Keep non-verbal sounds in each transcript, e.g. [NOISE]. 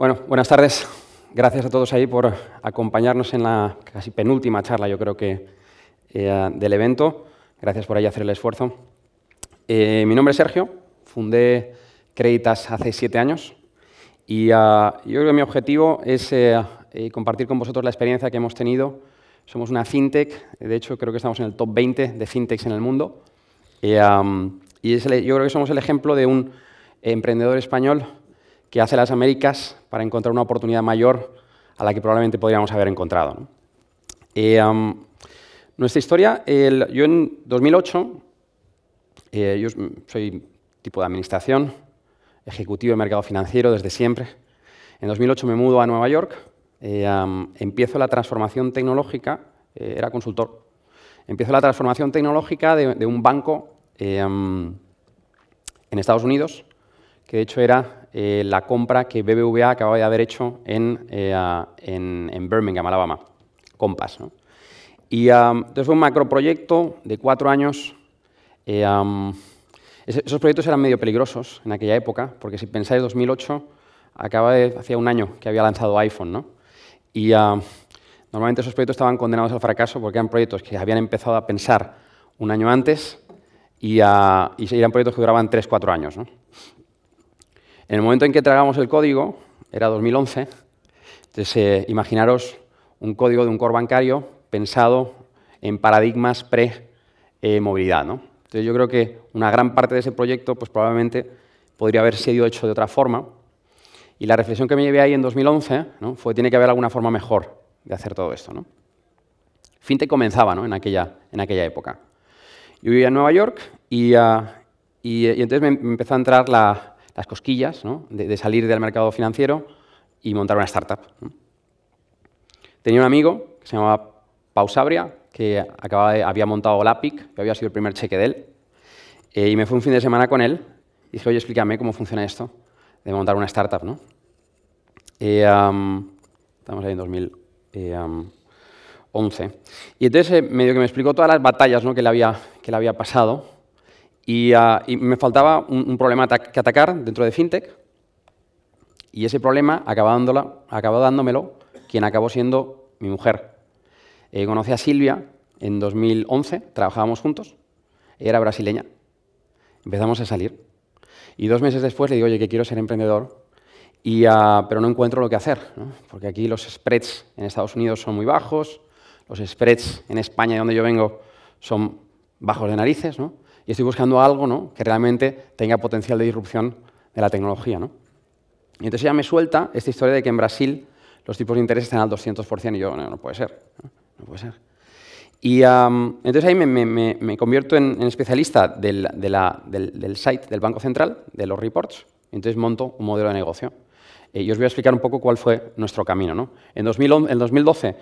Bueno, buenas tardes. Gracias a todos ahí por acompañarnos en la casi penúltima charla, yo creo que, eh, del evento. Gracias por ahí hacer el esfuerzo. Eh, mi nombre es Sergio, fundé Creditas hace siete años y ah, yo creo que mi objetivo es eh, compartir con vosotros la experiencia que hemos tenido. Somos una fintech, de hecho creo que estamos en el top 20 de fintechs en el mundo. y yo creo que somos el ejemplo de un emprendedor español que hace las Américas para encontrar una oportunidad mayor a la que probablemente podríamos haber encontrado. Eh, nuestra historia, yo en 2008, eh, yo soy tipo de administración, ejecutivo de mercado financiero desde siempre. En 2008 me mudo a Nueva York, eh, empiezo la transformación tecnológica, era consultor, empiezo la transformación tecnológica de, un banco en Estados Unidos que de hecho era eh, la compra que BBVA acababa de haber hecho en, eh, en, Birmingham, Alabama, Compass. ¿no? Y entonces fue un macroproyecto de cuatro años. Eh, esos proyectos eran medio peligrosos en aquella época, porque si pensáis 2008, acaba de, hacía un año que había lanzado iPhone, ¿no? Y normalmente esos proyectos estaban condenados al fracaso porque eran proyectos que habían empezado a pensar un año antes y, ah, eran proyectos que duraban tres, cuatro años. ¿no? En el momento en que tragamos el código, era 2011, entonces eh, imaginaros un código de un core bancario pensado en paradigmas pre-movilidad. Entonces yo creo que una gran parte de ese proyecto pues, probablemente podría haber sido hecho de otra forma. Y la reflexión que me llevé ahí en 2011 ¿no? fue tiene que haber alguna forma mejor de hacer todo esto. ¿no? FinTech comenzaba en, aquella, en aquella época. Yo vivía en Nueva York y, ah, eh, y entonces me empezó a entrar la, las cosquillas de, salir del mercado financiero y montar una startup. Tenía un amigo que se llamaba Pausabria, que había montado LAPIC, que había sido el primer cheque de él, eh, y me fue un fin de semana con él y dije, oye, explícame cómo funciona esto de montar una startup. ¿no? Eh, estamos en 2011. Eh, y entonces medio que me explicó todas las batallas ¿no? que, le había, que le había pasado Ah, y, me faltaba un, problema que atacar dentro de FinTech. Y ese problema acabó dándomelo quien acabó siendo mi mujer. Eh, conocí a Silvia en 2011, trabajábamos juntos, era brasileña. Empezamos a salir. Y dos meses después le digo, oye, que quiero ser emprendedor, y, ah, pero no encuentro lo que hacer, porque aquí los spreads en Estados Unidos son muy bajos, los spreads en España, donde yo vengo, son bajos de narices, ¿no? Y estoy buscando algo que realmente tenga potencial de disrupción de la tecnología. Y entonces ya me suelta esta historia de que en Brasil los tipos de interés están al 200%. Y yo, no, puede ser, no, puede ser. Y entonces ahí me, convierto en, especialista del, site del Banco Central, de los reports. Entonces monto un modelo de negocio. Eh, y os voy a explicar un poco cuál fue nuestro camino. En, en 2012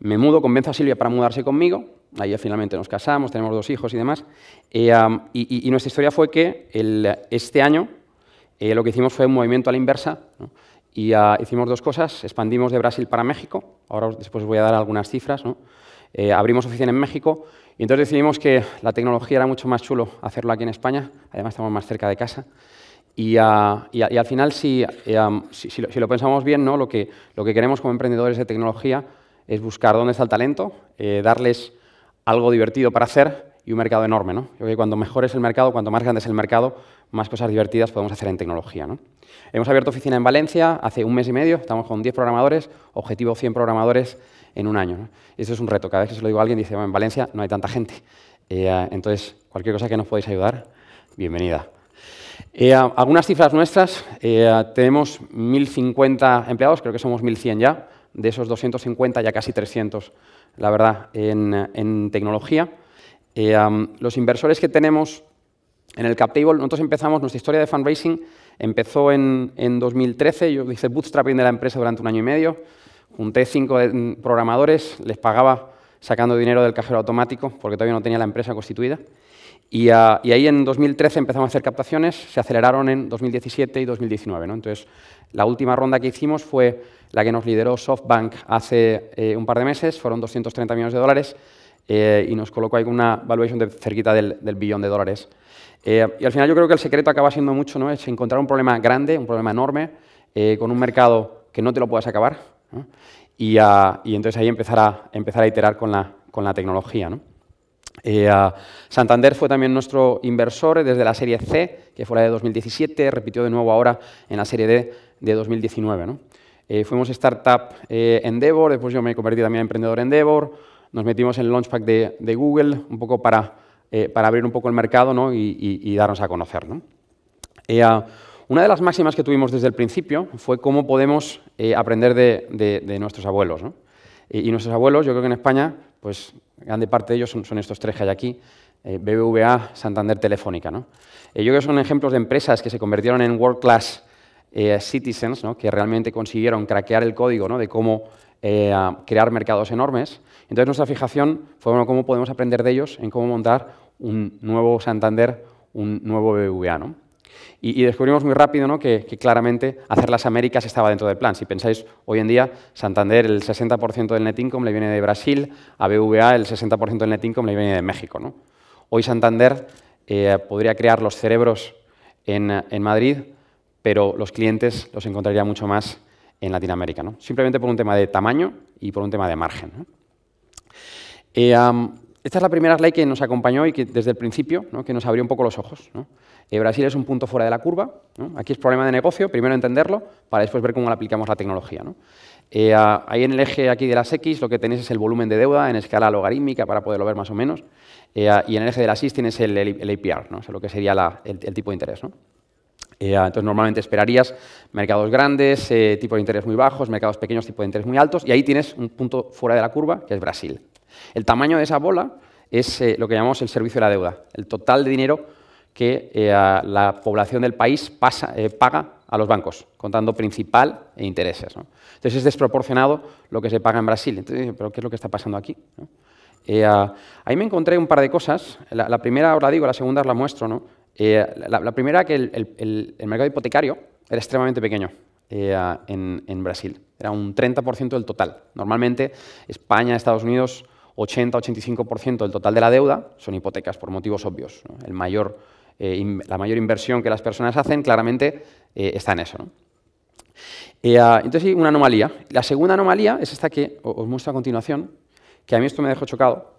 me mudo, convenzo a Silvia para mudarse conmigo. Ahí finalmente nos casamos, tenemos dos hijos y demás. Eh, y, nuestra historia fue que el, este año eh, lo que hicimos fue un movimiento a la inversa. Y ah, hicimos dos cosas, expandimos de Brasil para México, ahora después os voy a dar algunas cifras, eh, abrimos oficina en México y entonces decidimos que la tecnología era mucho más chulo hacerlo aquí en España, además estamos más cerca de casa. Y, ah, al final, si, si, lo, pensamos bien, ¿no? lo, que, lo que queremos como emprendedores de tecnología es buscar dónde está el talento, darles algo divertido para hacer y un mercado enorme. ¿no? Yo creo que cuando mejor es el mercado, cuanto más grande es el mercado, más cosas divertidas podemos hacer en tecnología. Hemos abierto oficina en Valencia hace un mes y medio, estamos con 10 programadores, objetivo 100 programadores en un año. eso es un reto, cada vez que se lo digo a alguien dice, en Valencia no hay tanta gente. Eh, entonces, cualquier cosa que nos podáis ayudar, bienvenida. Eh, algunas cifras nuestras, eh, tenemos 1.050 empleados, creo que somos 1.100 ya, de esos 250 ya casi 300, la verdad, en, tecnología. Eh, los inversores que tenemos en el CapTable, nosotros empezamos, nuestra historia de fundraising empezó en, en 2013, yo hice bootstrapping de la empresa durante un año y medio, junté cinco eh, programadores, les pagaba sacando dinero del cajero automático, porque todavía no tenía la empresa constituida. Y, ah, ahí en 2013 empezamos a hacer captaciones, se aceleraron en 2017 y 2019. ¿no? Entonces, la última ronda que hicimos fue la que nos lideró SoftBank hace eh, un par de meses, fueron 230 millones de dólares eh, y nos colocó ahí una valuation de cerquita del, billón de dólares. Eh, y al final yo creo que el secreto acaba siendo mucho, ¿no? es encontrar un problema grande, un problema enorme, con un mercado que no te lo puedas acabar y, entonces ahí empezar a, empezar a iterar con la, con la tecnología. ¿no? Eh, Santander fue también nuestro inversor desde la serie C, que fue la de 2017, repitió de nuevo ahora en la serie D de 2019. Eh, fuimos startup eh, Endeavor, después yo me convertí también en emprendedor Endeavor, nos metimos en el Launchpad de, de, Google, un poco para, eh, para abrir un poco el mercado ¿no? y, darnos a conocer. ¿no? Una de las máximas que tuvimos desde el principio fue cómo podemos eh, aprender de, nuestros abuelos. Y, nuestros abuelos, yo creo que en España, pues grande parte de ellos son, estos tres que hay aquí, eh, BBVA, Santander, Telefónica. ¿no? Eh, yo creo que son ejemplos de empresas que se convirtieron en world class citizens, que realmente consiguieron craquear el código de cómo crear mercados enormes. Entonces nuestra fijación fue cómo podemos aprender de ellos en cómo montar un nuevo Santander, un nuevo BBVA. ¿no? Y, descubrimos muy rápido ¿no? que, claramente hacer las Américas estaba dentro del plan. Si pensáis, hoy en día Santander el 60% del net income le viene de Brasil, a BVA el 60% del net income le viene de México. ¿no? Hoy Santander eh, podría crear los cerebros en, en Madrid, pero los clientes los encontraría mucho más en Latinoamérica, ¿no? simplemente por un tema de tamaño y por un tema de margen. ¿no? Eh, esta es la primera ley que nos acompañó y que desde el principio, que nos abrió un poco los ojos. Eh, Brasil es un punto fuera de la curva. Aquí es problema de negocio, primero entenderlo, para después ver cómo le aplicamos la tecnología. Eh, ahí en el eje aquí de las X lo que tenéis es el volumen de deuda en escala logarítmica para poderlo ver más o menos. Eh, y en el eje de las Y tienes el, APR, lo que sería el, tipo de interés. Eh, entonces, normalmente esperarías mercados grandes, tipo de interés muy bajos, mercados pequeños, tipo de interés muy altos, y ahí tienes un punto fuera de la curva, que es Brasil. El tamaño de esa bola es eh, lo que llamamos el servicio de la deuda, el total de dinero que eh, la población del país eh, paga a los bancos, contando principal e intereses. Entonces es desproporcionado lo que se paga en Brasil. Entonces, ¿pero qué es lo que está pasando aquí? ahí me encontré un par de cosas. La, primera os la digo, la segunda la muestro. La, primera que el, mercado hipotecario era extremadamente pequeño en Brasil. Era un 30% del total. Normalmente España, Estados Unidos, 80-85% del total de la deuda son hipotecas, por motivos obvios. El mayor, eh, la mayor inversión que las personas hacen claramente eh, está en eso. Eh, ah, entonces sí, una anomalía. La segunda anomalía es esta que os muestro a continuación, que a mí esto me dejó chocado.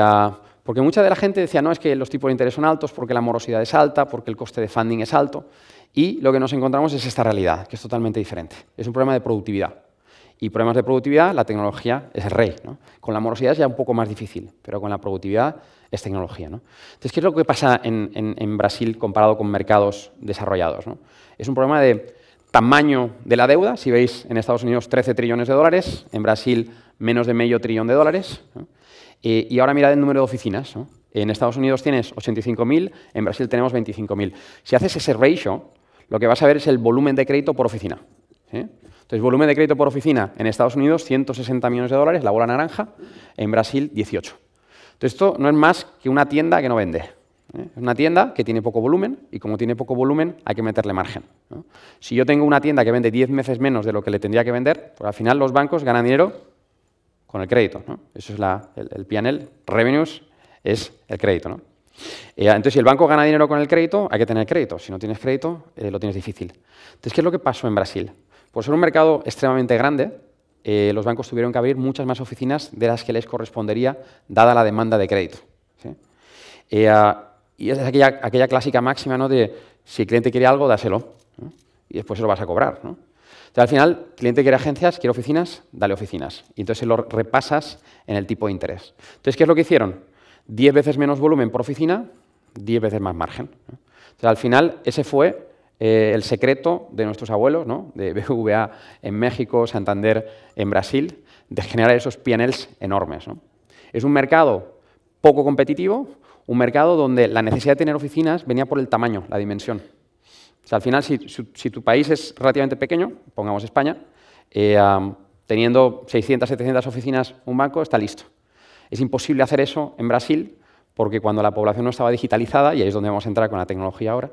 Ah, porque mucha de la gente decía, no, es que los tipos de interés son altos porque la morosidad es alta, porque el coste de funding es alto. Y lo que nos encontramos es esta realidad, que es totalmente diferente. Es un problema de productividad. Y problemas de productividad, la tecnología es el rey. Con la morosidad es ya un poco más difícil, pero con la productividad es tecnología. ¿no? Entonces, ¿qué es lo que pasa en, Brasil comparado con mercados desarrollados? Es un problema de tamaño de la deuda. Si veis, en Estados Unidos 13 trillones de dólares, en Brasil menos de medio trillón de dólares. Eh, y ahora mirad el número de oficinas. En Estados Unidos tienes 85.000, en Brasil tenemos 25.000. Si haces ese ratio, lo que vas a ver es el volumen de crédito por oficina. ¿Sí? Entonces, volumen de crédito por oficina en Estados Unidos, 160 millones de dólares, la bola naranja, en Brasil, 18. Entonces, esto no es más que una tienda que no vende. ¿eh? Es una tienda que tiene poco volumen y como tiene poco volumen hay que meterle margen. Si yo tengo una tienda que vende 10 veces menos de lo que le tendría que vender, pues al final los bancos ganan dinero con el crédito. Eso es el, P&L, revenues es el crédito. Eh, entonces, si el banco gana dinero con el crédito, hay que tener crédito. Si no tienes crédito, eh, lo tienes difícil. Entonces, ¿qué es lo que pasó en Brasil? Por ser un mercado extremadamente grande, eh, los bancos tuvieron que abrir muchas más oficinas de las que les correspondería dada la demanda de crédito. ¿sí? Eh, ah, y es aquella, clásica máxima ¿no? de si el cliente quiere algo, dáselo. Y después se lo vas a cobrar. al final, el cliente quiere agencias, quiere oficinas, dale oficinas. Y entonces lo repasas en el tipo de interés. Entonces, ¿qué es lo que hicieron? Diez veces menos volumen por oficina, diez veces más margen. al final, ese fue eh, el secreto de nuestros abuelos, ¿no? de [LAUGHS] BVA en México, Santander en Brasil, de generar esos PNLs enormes. Es un mercado poco competitivo, un mercado donde la necesidad de tener oficinas venía por el tamaño, la dimensión. al final, si, tu país es relativamente pequeño, pongamos España, eh, teniendo 600, 700 oficinas un banco, está listo. Es imposible hacer eso en Brasil porque cuando la población no estaba digitalizada, y ahí es donde vamos a entrar con la tecnología ahora,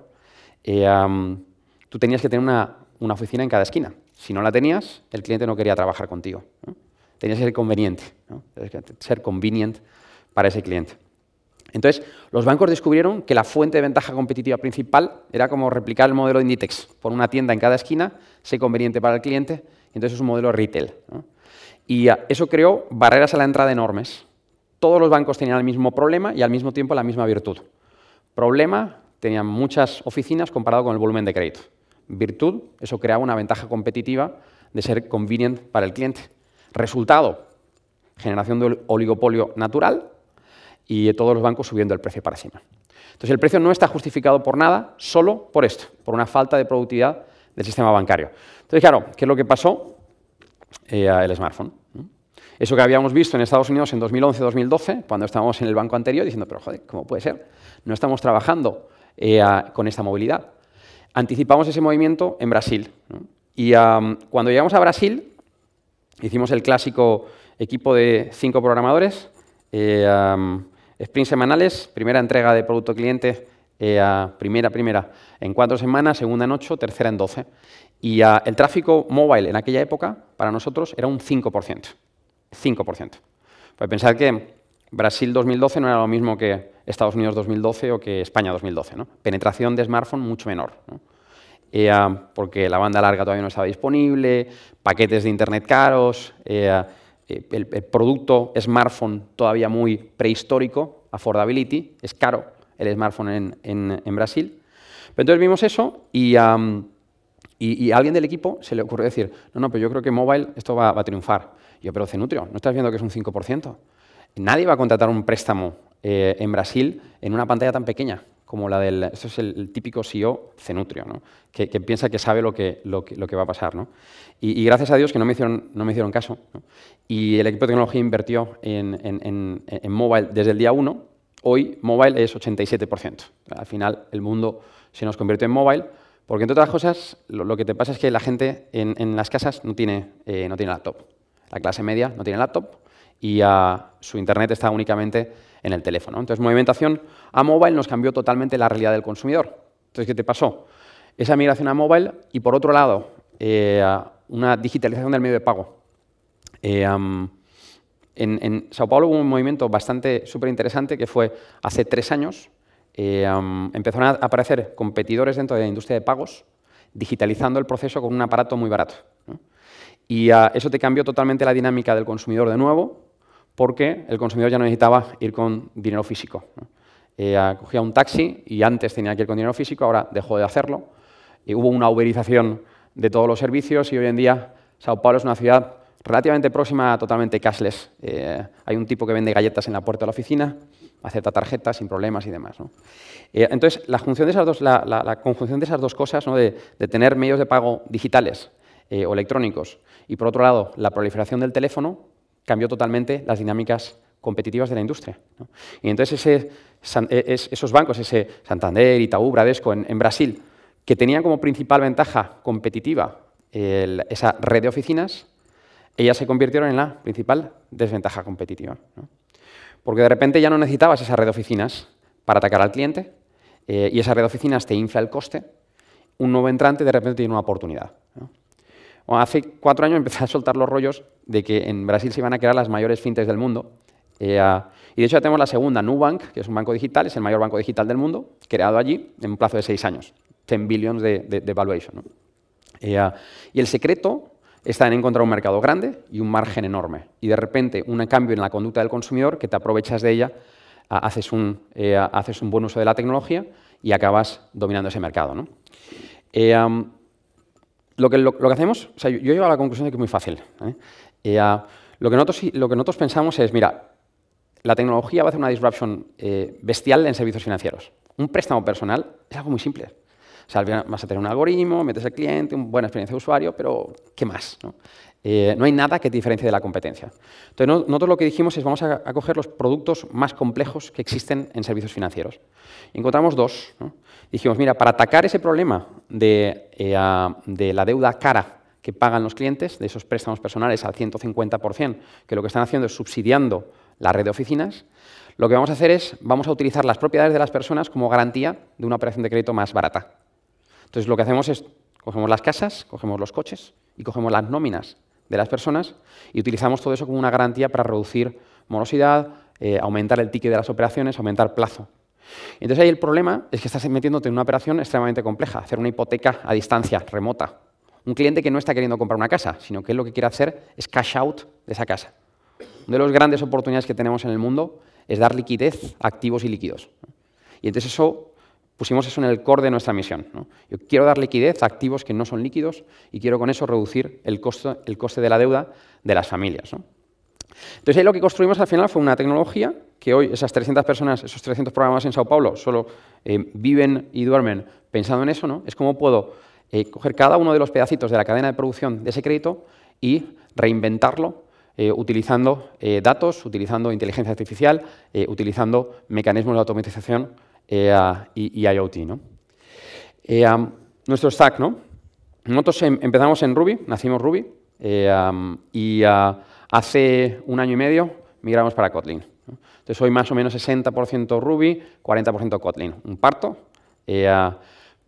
eh, tú tenías que tener una, oficina en cada esquina. Si no la tenías, el cliente no quería trabajar contigo. tenía Tenías que ser conveniente, ser convenient para ese cliente. Entonces, los bancos descubrieron que la fuente de ventaja competitiva principal era como replicar el modelo de Inditex. por una tienda en cada esquina, ser conveniente para el cliente, entonces es un modelo retail. Y ah, eso creó barreras a la entrada enormes. Todos los bancos tenían el mismo problema y al mismo tiempo la misma virtud. Problema, tenían muchas oficinas comparado con el volumen de crédito. Virtud, eso creaba una ventaja competitiva de ser convenient para el cliente. Resultado, generación de oligopolio natural y todos los bancos subiendo el precio para encima. Entonces el precio no está justificado por nada, solo por esto, por una falta de productividad del sistema bancario. Entonces, claro, ¿qué es lo que pasó? Eh, el smartphone. Eso que habíamos visto en Estados Unidos en 2011-2012, cuando estábamos en el banco anterior, diciendo, pero joder, ¿cómo puede ser? No estamos trabajando eh, con esta movilidad. Anticipamos ese movimiento en Brasil. Y cuando llegamos a Brasil, hicimos el clásico equipo de cinco programadores, eh, sprint semanales, primera entrega de producto cliente, eh, primera, primera en cuatro semanas, segunda en ocho, tercera en doce. Y ah, el tráfico móvil en aquella época, para nosotros, era un 5%. 5%. Pues pensar que Brasil 2012 no era lo mismo que Estados Unidos 2012 o que España 2012. Penetración de smartphone mucho menor. porque la banda larga todavía no estaba disponible, paquetes de internet caros, el, producto smartphone todavía muy prehistórico, affordability, es caro el smartphone en, Brasil. entonces vimos eso y, alguien del equipo se le ocurrió decir, no, no, pero yo creo que mobile esto va, a triunfar. yo, pero Cenutrio, ¿no estás viendo que es un 5%? Nadie va a contratar un préstamo eh, en Brasil en una pantalla tan pequeña como la del... Esto es el, típico CEO Cenutrio, que, piensa que sabe lo que, lo que, va a pasar. Y, gracias a Dios que no me hicieron, no me hicieron caso. Y el equipo de tecnología invirtió en, en, mobile desde el día 1. Hoy mobile es 87%. Al final el mundo se nos convirtió en mobile porque, entre otras cosas, lo, que te pasa es que la gente en, las casas no tiene, eh, no tiene laptop. La clase media no tiene laptop, y su Internet está únicamente en el teléfono. Entonces, movimentación a mobile nos cambió totalmente la realidad del consumidor. Entonces, ¿qué te pasó? Esa migración a mobile y, por otro lado, eh, una digitalización del medio de pago. Eh, en, Sao Paulo hubo un movimiento bastante súper interesante que fue hace tres años. Eh, empezaron a aparecer competidores dentro de la industria de pagos digitalizando el proceso con un aparato muy barato. Y ah, eso te cambió totalmente la dinámica del consumidor de nuevo, porque el consumidor ya no necesitaba ir con dinero físico. Eh, cogía un taxi y antes tenía que ir con dinero físico, ahora dejó de hacerlo. y hubo una uberización de todos los servicios y hoy en día Sao Paulo es una ciudad relativamente próxima a totalmente cashless. Eh, hay un tipo que vende galletas en la puerta de la oficina, acepta tarjetas sin problemas y demás. Eh, entonces, la, conjunción de esas dos cosas, de, tener medios de pago digitales o electrónicos y, por otro lado, la proliferación del teléfono, cambió totalmente las dinámicas competitivas de la industria. Y entonces e, esos bancos, ese Santander, Itaú, Bradesco en, Brasil, que tenían como principal ventaja competitiva esa red de oficinas, ellas se convirtieron en la principal desventaja competitiva. Porque de repente ya no necesitabas esa red de oficinas para atacar al cliente eh, y esa red de oficinas te infla el coste, un nuevo entrante de repente tiene una oportunidad hace cuatro años empecé a soltar los rollos de que en Brasil se iban a crear las mayores fintechs del mundo. E y de hecho ya tenemos la segunda, Nubank, que es un banco digital, es el mayor banco digital del mundo, creado allí en un plazo de seis años, 100 billions de, de, valuation. E y el secreto está en encontrar un mercado grande y un margen enorme. Y de repente un cambio en la conducta del consumidor, que te aprovechas de ella, haces un, e haces un buen uso de la tecnología y acabas dominando ese mercado. ¿no? lo que, hacemos, yo, llego a la conclusión de que es muy fácil. ¿eh? Ah, lo, que nosotros, lo que nosotros pensamos es, mira, la tecnología va a hacer una disruption eh, bestial en servicios financieros. Un préstamo personal es algo muy simple. O sea, vas a tener un algoritmo, metes al cliente, una buena experiencia de usuario, pero ¿qué más? Eh, no hay nada que te diferencie de la competencia. Entonces, nosotros lo que dijimos es vamos a, coger los productos más complejos que existen en servicios financieros. Encontramos dos. Dijimos, mira, para atacar ese problema de, eh, de, la deuda cara que pagan los clientes, de esos préstamos personales al 150%, que lo que están haciendo es subsidiando la red de oficinas, lo que vamos a hacer es, vamos a utilizar las propiedades de las personas como garantía de una operación de crédito más barata. Entonces, lo que hacemos es, cogemos las casas, cogemos los coches y cogemos las nóminas de las personas y utilizamos todo eso como una garantía para reducir morosidad, eh, aumentar el ticket de las operaciones, aumentar plazo. Entonces ahí el problema es que estás metiéndote en una operación extremadamente compleja, hacer una hipoteca a distancia, remota. Un cliente que no está queriendo comprar una casa, sino que lo que quiere hacer es cash out de esa casa. Una de las grandes oportunidades que tenemos en el mundo es dar liquidez a activos y líquidos. Y entonces eso pusimos eso en el core de nuestra misión. Yo quiero dar liquidez a activos que no son líquidos y quiero con eso reducir el, coste de la deuda de las familias. Entonces ahí lo que construimos al final fue una tecnología que hoy esas 300 personas, esos 300 programas en Sao Paulo solo eh, viven y duermen pensando en eso, Es cómo puedo eh, coger cada uno de los pedacitos de la cadena de producción de ese crédito y reinventarlo eh, utilizando datos, utilizando inteligencia artificial, utilizando mecanismos de automatización e y, IoT. E nuestro stack, Nosotros em, empezamos en Ruby, nacimos Ruby, e y hace un año y medio migramos para Kotlin. Entonces, hoy más o menos 60% Ruby, 40% Kotlin. Un parto,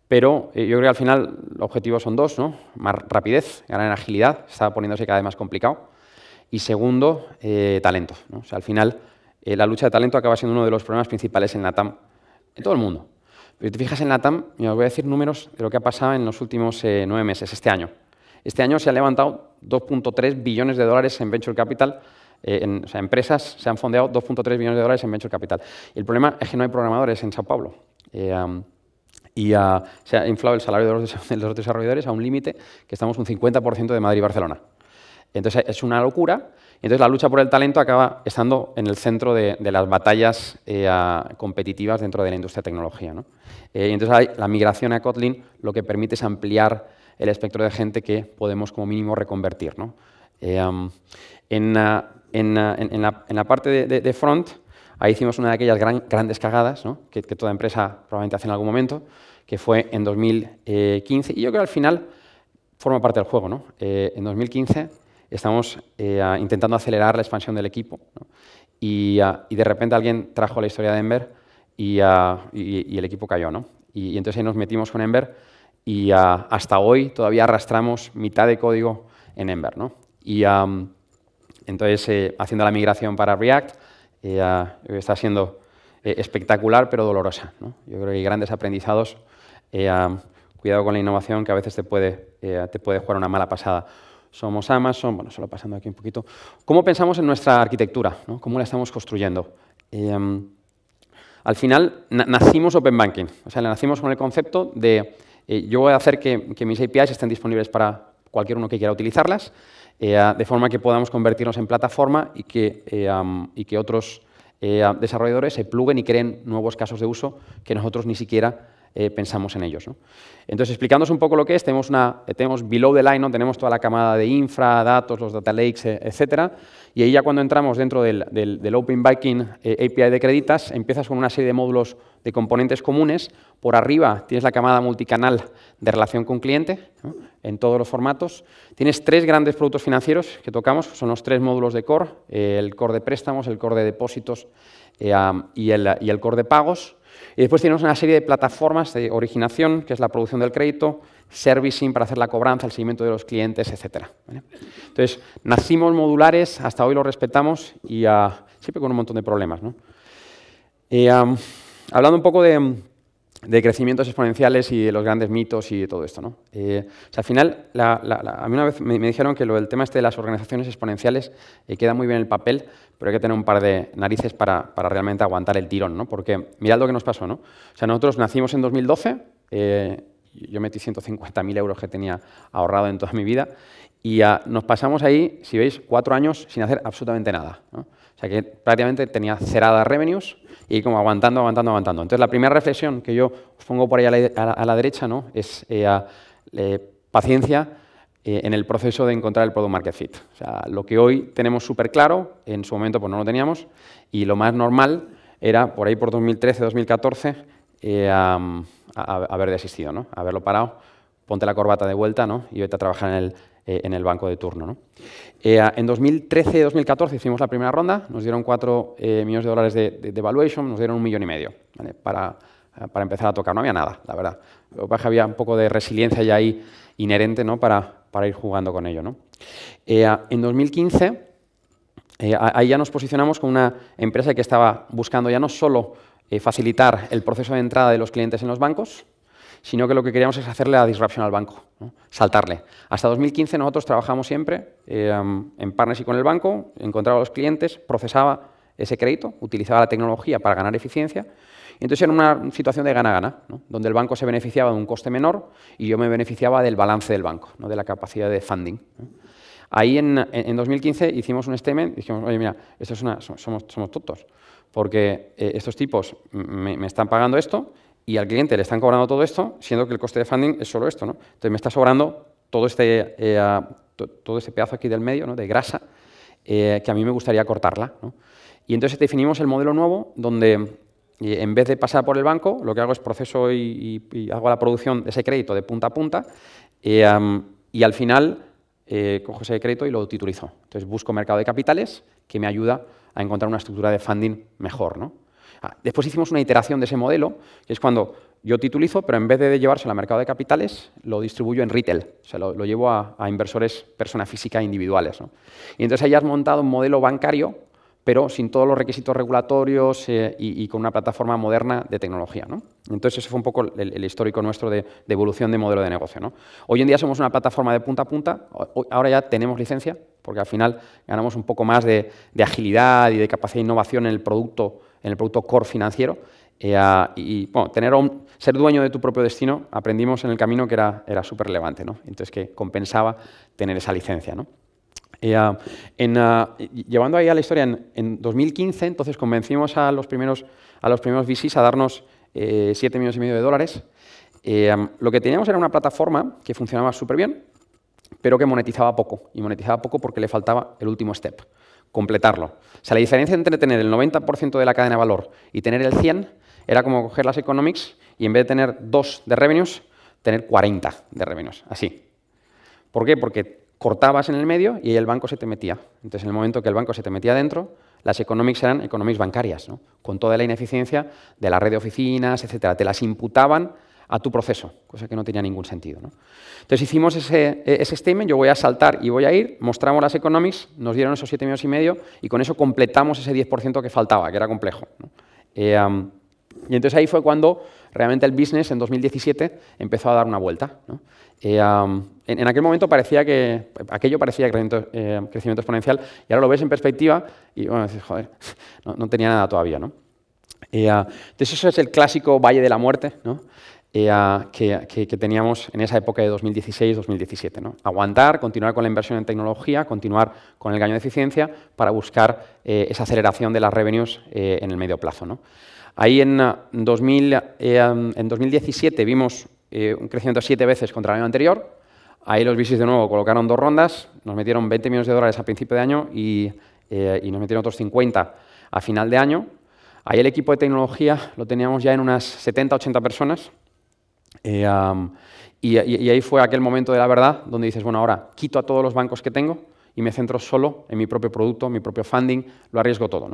pero eh, yo creo que al final los objetivos son dos, ¿no? Más rapidez, ganar en agilidad, está poniéndose cada vez más complicado. Y segundo, eh, talento. O sea, al final, eh, la lucha de talento acaba siendo uno de los problemas principales en la TAM en todo el mundo. Pero te fijas en la TAM, y os voy a decir números de lo que ha pasado en los últimos eh, nueve meses, este año. Este año se han levantado 2.3 billones de dólares en venture capital, eh, o sea, empresas se han fondeado 2.3 billones de dólares en venture capital. el problema es que no hay programadores en Sao Paulo. Eh, y ah, se ha inflado el salario de los, [LAUGHS] de los desarrolladores a un límite que estamos un 50% de Madrid y Barcelona. Entonces es una locura entonces la lucha por el talento acaba estando en el centro de, las batallas eh, competitivas dentro de la industria de tecnología. ¿no? Eh, entonces la migración a Kotlin lo que permite es ampliar el espectro de gente que podemos como mínimo reconvertir. ¿no? Eh, ah, ah, en, la, parte de, front, ahí hicimos una de aquellas grandes cagadas ¿no? que, que, toda empresa probablemente hace en algún momento, que fue en 2015, y yo creo que al final forma parte del juego. en 2015 estamos eh, intentando acelerar la expansión del equipo. Y, de repente alguien trajo la historia de Ember y, el equipo cayó. ¿no? Y, entonces ahí nos metimos con Ember y hasta hoy todavía arrastramos mitad de código en Ember. ¿no? Y entonces, eh, haciendo la migración para React, eh, está siendo espectacular pero dolorosa. ¿no? Yo creo que hay grandes aprendizados. cuidado con la innovación que a veces te puede, te puede jugar una mala pasada somos Amazon, bueno, solo pasando aquí un poquito, cómo pensamos en nuestra arquitectura, cómo la estamos construyendo. Em, al final, nacimos Open Banking, o sea, nacimos con el concepto de eh, yo voy a hacer que, mis APIs estén disponibles para cualquier uno que quiera utilizarlas, eh, de forma que podamos convertirnos en plataforma y que, eh, y que otros desarrolladores se pluguen y creen nuevos casos de uso que nosotros ni siquiera eh, pensamos en ellos. Entonces, explicándonos un poco lo que es, tenemos, una, tenemos below the line, ¿no? tenemos toda la camada de infra, datos, los data lakes, eh, etcétera, y ahí ya cuando entramos dentro del, Open Banking eh, API de créditos, empiezas con una serie de módulos de componentes comunes. Por arriba tienes la camada multicanal de relación con cliente, en todos los formatos. Tienes tres grandes productos financieros que tocamos, son los tres módulos de core, el core de préstamos, el core de depósitos y el core de pagos. Y después tenemos una serie de plataformas de originación, que es la producción del crédito, servicing para hacer la cobranza, el seguimiento de los clientes, etc. Entonces, nacimos modulares, hasta hoy lo respetamos y ah, siempre con un montón de problemas. ¿no? Eh, hablando un poco de, de crecimientos exponenciales y de los grandes mitos y todo esto. ¿no? Eh, o sea, al final, a mí una vez me, dijeron que el tema este de las organizaciones exponenciales eh, queda muy bien el papel, pero hay que tener un par de narices para, realmente aguantar el tirón, ¿no? porque mirad lo que nos pasó. ¿no? O sea, nosotros nacimos en 2012, eh, yo metí 150.000 euros que tenía ahorrado en toda mi vida, y ah, nos pasamos ahí, si veis, cuatro años sin hacer absolutamente nada. ¿no? O sea que prácticamente tenía cerrada revenues y como aguantando, aguantando, aguantando. Entonces la primera reflexión que yo os pongo por ahí a la, derecha ¿no? es eh, paciencia eh, en el proceso de encontrar el product market fit. O sea, lo que hoy tenemos súper claro, en su momento pues no lo teníamos, y lo más normal era por ahí por 2013, 2014, eh, haber desistido, ¿no? haberlo parado, ponte la corbata de vuelta ¿no? y vete a trabajar en el, eh, en el banco de turno. ¿no? Eh, en 2013-2014 hicimos la primera ronda, nos dieron 4 eh, millones de dólares de, de, nos dieron un millón y medio para, empezar a tocar. No había nada, la verdad. Lo que había un poco de resiliencia ya ahí inherente para, ir jugando con ello. ¿no? en 2015 ahí ya nos posicionamos con una empresa que estaba buscando ya no solo facilitar el proceso de entrada de los clientes en los bancos, sino que lo que queríamos es hacerle la disrupción al banco, saltarle. Hasta 2015 nosotros trabajamos siempre eh, en partners y con el banco, encontraba a los clientes, procesaba ese crédito, utilizaba la tecnología para ganar eficiencia, y entonces era una situación de gana-gana, donde el banco se beneficiaba de un coste menor y yo me beneficiaba del balance del banco, de la capacidad de funding. Ahí en, 2015 hicimos un statement, dijimos, oye, mira, esto es una, somos, somos tontos, porque eh, estos tipos me, me, están pagando esto, y al cliente le están cobrando todo esto, siendo que el coste de funding es solo esto. ¿no? Entonces me está sobrando todo este, eh, todo ese pedazo aquí del medio ¿no? de grasa eh, que a mí me gustaría cortarla. ¿no? Y entonces definimos el modelo nuevo donde eh, en vez de pasar por el banco, lo que hago es proceso y, hago la producción de ese crédito de punta a punta y al final cojo ese crédito y lo titulizo. Entonces busco mercado de capitales que me ayuda a encontrar una estructura de funding mejor. ¿no? Ah, después hicimos una iteración de ese modelo, que es cuando yo titulizo, pero en vez de llevarse al mercado de capitales, lo distribuyo en retail, o sea, lo, llevo a, inversores persona física individuales. ¿no? Y entonces ahí has montado un modelo bancario, pero sin todos los requisitos regulatorios eh, y, con una plataforma moderna de tecnología. Entonces ese fue un poco el, histórico nuestro de, evolución de modelo de negocio. Hoy en día somos una plataforma de punta a punta, ahora ya tenemos licencia, porque al final ganamos un poco más de, de agilidad y de capacidad de innovación en el producto en el producto core financiero. Eh, y bueno, tener ser dueño de tu propio destino, aprendimos en el camino que era, era súper relevante, ¿no? entonces que compensaba tener esa licencia. ¿no? Eh, llevando ahí a la historia, en, 2015, entonces convencimos a los primeros, a los primeros VCs a darnos eh, 7 millones y medio de dólares. Eh, lo que teníamos era una plataforma que funcionaba súper bien, pero que monetizaba poco, y monetizaba poco porque le faltaba el último step completarlo. O sea, la diferencia entre tener el 90% de la cadena de valor y tener el 100 era como coger las economics y en vez de tener 2 de revenues, tener 40 de revenues, así. ¿Por qué? Porque cortabas en el medio y el banco se te metía. Entonces, en el momento que el banco se te metía dentro, las economics eran economics bancarias, ¿no? con toda la ineficiencia de la red de oficinas, etcétera. Te las imputaban a tu proceso, cosa que no tenía ningún sentido. ¿no? Entonces hicimos ese, ese, statement, yo voy a saltar y voy a ir, mostramos las economics, nos dieron esos 7 millones y medio y con eso completamos ese 10% que faltaba, que era complejo. Eh, y entonces ahí fue cuando realmente el business en 2017 empezó a dar una vuelta. ¿no? Eh, en, aquel momento parecía que aquello parecía eh, crecimiento, exponencial y ahora lo ves en perspectiva y dices, joder, [LAUGHS] no, tenía nada todavía. ¿no? Ah, entonces eso es el clásico Valle de la Muerte. ¿no? que, teníamos en esa época de 2016-2017. Aguantar, continuar con la inversión en tecnología, continuar con el gaño de eficiencia para buscar eh, esa aceleración de las revenues eh, en el medio plazo. Ahí en, 2000, eh, en 2017 vimos un crecimiento siete veces contra el año anterior. Ahí los VCs de nuevo colocaron dos rondas, nos metieron 20 millones de dólares a principio de año y, y nos metieron otros 50 a final de año. Ahí el equipo de tecnología lo teníamos ya en unas 70-80 personas eh, y, ahí fue aquel momento de la verdad donde dices, bueno, ahora quito a todos los bancos que tengo y me centro solo en mi propio producto, mi propio funding, lo arriesgo todo.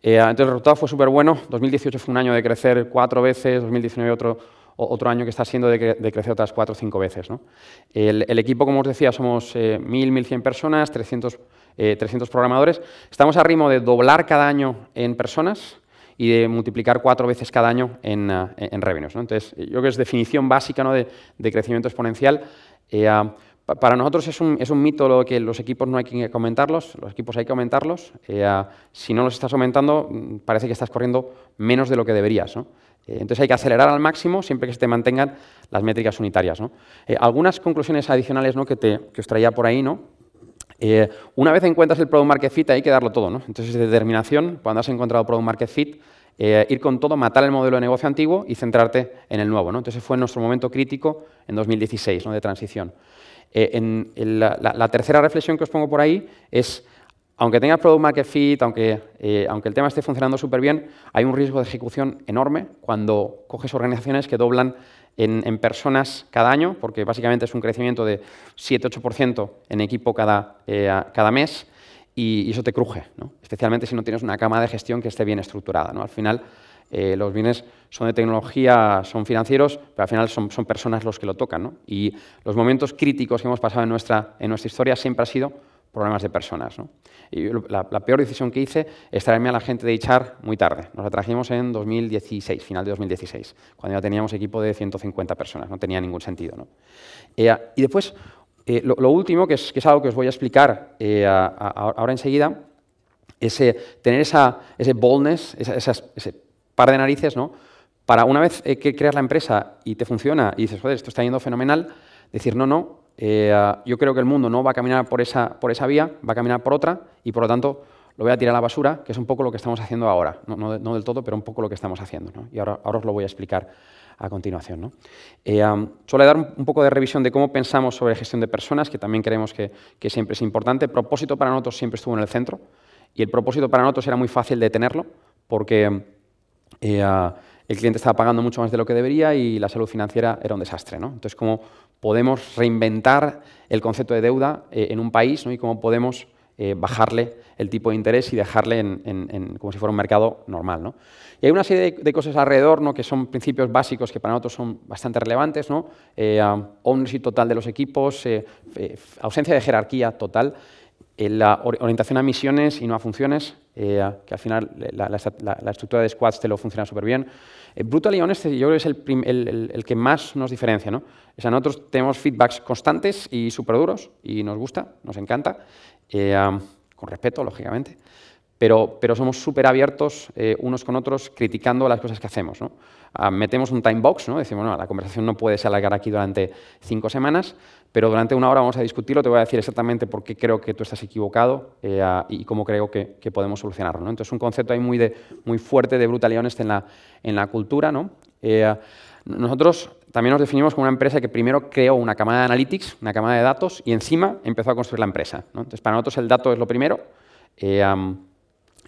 Eh, entonces el resultado fue súper bueno, 2018 fue un año de crecer cuatro veces, 2019 otro, otro año que está siendo de, crecer otras cuatro o cinco veces. El, equipo, como os decía, somos 1.000, eh, 1.100 personas, 300, 300 programadores. Estamos a ritmo de doblar cada año en personas, y de multiplicar cuatro veces cada año en, eh, en revenues. Entonces, yo creo que es definición básica ¿no? de, crecimiento exponencial. Eh, ah, para nosotros es un, mito lo que los equipos no hay que aumentarlos, los equipos hay que aumentarlos. Eh, ah, si no los estás aumentando, mm, parece que estás corriendo menos de lo que deberías. entonces hay que acelerar al máximo siempre que se te mantengan las métricas unitarias. algunas conclusiones adicionales ¿no? que, que, os traía por ahí, ¿no? Eh, una vez encuentras el product market fit, hay que darlo todo, ¿no? Entonces, determinación, cuando has encontrado product market fit, eh, ir con todo, matar el modelo de negocio antiguo y centrarte en el nuevo, ¿no? Entonces, fue nuestro momento crítico en 2016, ¿no? De transición. Eh, la, tercera reflexión que os pongo por ahí es, aunque tengas product market fit, aunque, aunque el tema esté funcionando súper bien, hay un riesgo de ejecución enorme cuando coges organizaciones que doblan en, personas cada año, porque básicamente es un crecimiento de 7-8% en equipo cada, eh, cada mes, y, eso te cruje, especialmente si no tienes una cama de gestión que esté bien estructurada. ¿no? Al final, eh, los bienes son de tecnología, son financieros, pero al final son, son personas los que lo tocan. Y los momentos críticos que hemos pasado en nuestra, en nuestra historia siempre ha sido problemas de personas. Y la, peor decisión que hice es traerme a la gente de HR muy tarde. Nos la trajimos en 2016, final de 2016, cuando ya teníamos equipo de 150 personas. No tenía ningún sentido. Eh, y después, eh, lo, último, que es, algo que os voy a explicar eh, ahora enseguida, es tener esa, ese boldness, ese par de narices, ¿no? para una vez que creas la empresa y te funciona y dices, joder, esto está yendo fenomenal, decir, no, no, eh, ah, yo creo que el mundo no va a caminar por esa, por esa vía, va a caminar por otra y por lo tanto lo voy a tirar a la basura, que es un poco lo que estamos haciendo ahora. No, del todo, pero un poco lo que estamos haciendo. Y ahora, ahora, os lo voy a explicar a continuación. Eh, ah, suele dar un, poco de revisión de cómo pensamos sobre gestión de personas, que también creemos que, que siempre es importante. El propósito para nosotros siempre estuvo en el centro y el propósito para nosotros era muy fácil de tenerlo porque... Eh, ah, el cliente estaba pagando mucho más de lo que debería y la salud financiera era un desastre. ¿no? Entonces, ¿cómo podemos reinventar el concepto de deuda eh, en un país ¿no? y cómo podemos eh, bajarle el tipo de interés y dejarle como si fuera un mercado normal? Y hay una serie de, cosas alrededor ¿no? que son principios básicos que para nosotros son bastante relevantes. ¿no? Eh, um, ownership total de los equipos, ausencia de jerarquía total la orientación a misiones y no a funciones, eh, que al final la, estructura de squads te lo funciona súper bien. Eh, Brutal y honesto yo creo que es el, que más nos diferencia. ¿no? O sea, nosotros tenemos feedbacks constantes y súper duros, y nos gusta, nos encanta, eh, con respeto, lógicamente pero, somos súper abiertos eh, unos con otros criticando las cosas que hacemos. Ah, metemos un time box, ¿no? decimos, no, la conversación no puede alargar aquí durante cinco semanas, pero durante una hora vamos a discutirlo, te voy a decir exactamente por qué creo que tú estás equivocado eh, y cómo creo que, podemos solucionarlo. Entonces, un concepto ahí muy, de, muy fuerte de brutal honest en la, en la cultura. ¿no? Eh, nosotros también nos definimos como una empresa que primero creó una camada de analytics, una camada de datos, y encima empezó a construir la empresa. Entonces, para nosotros el dato es lo primero. Eh,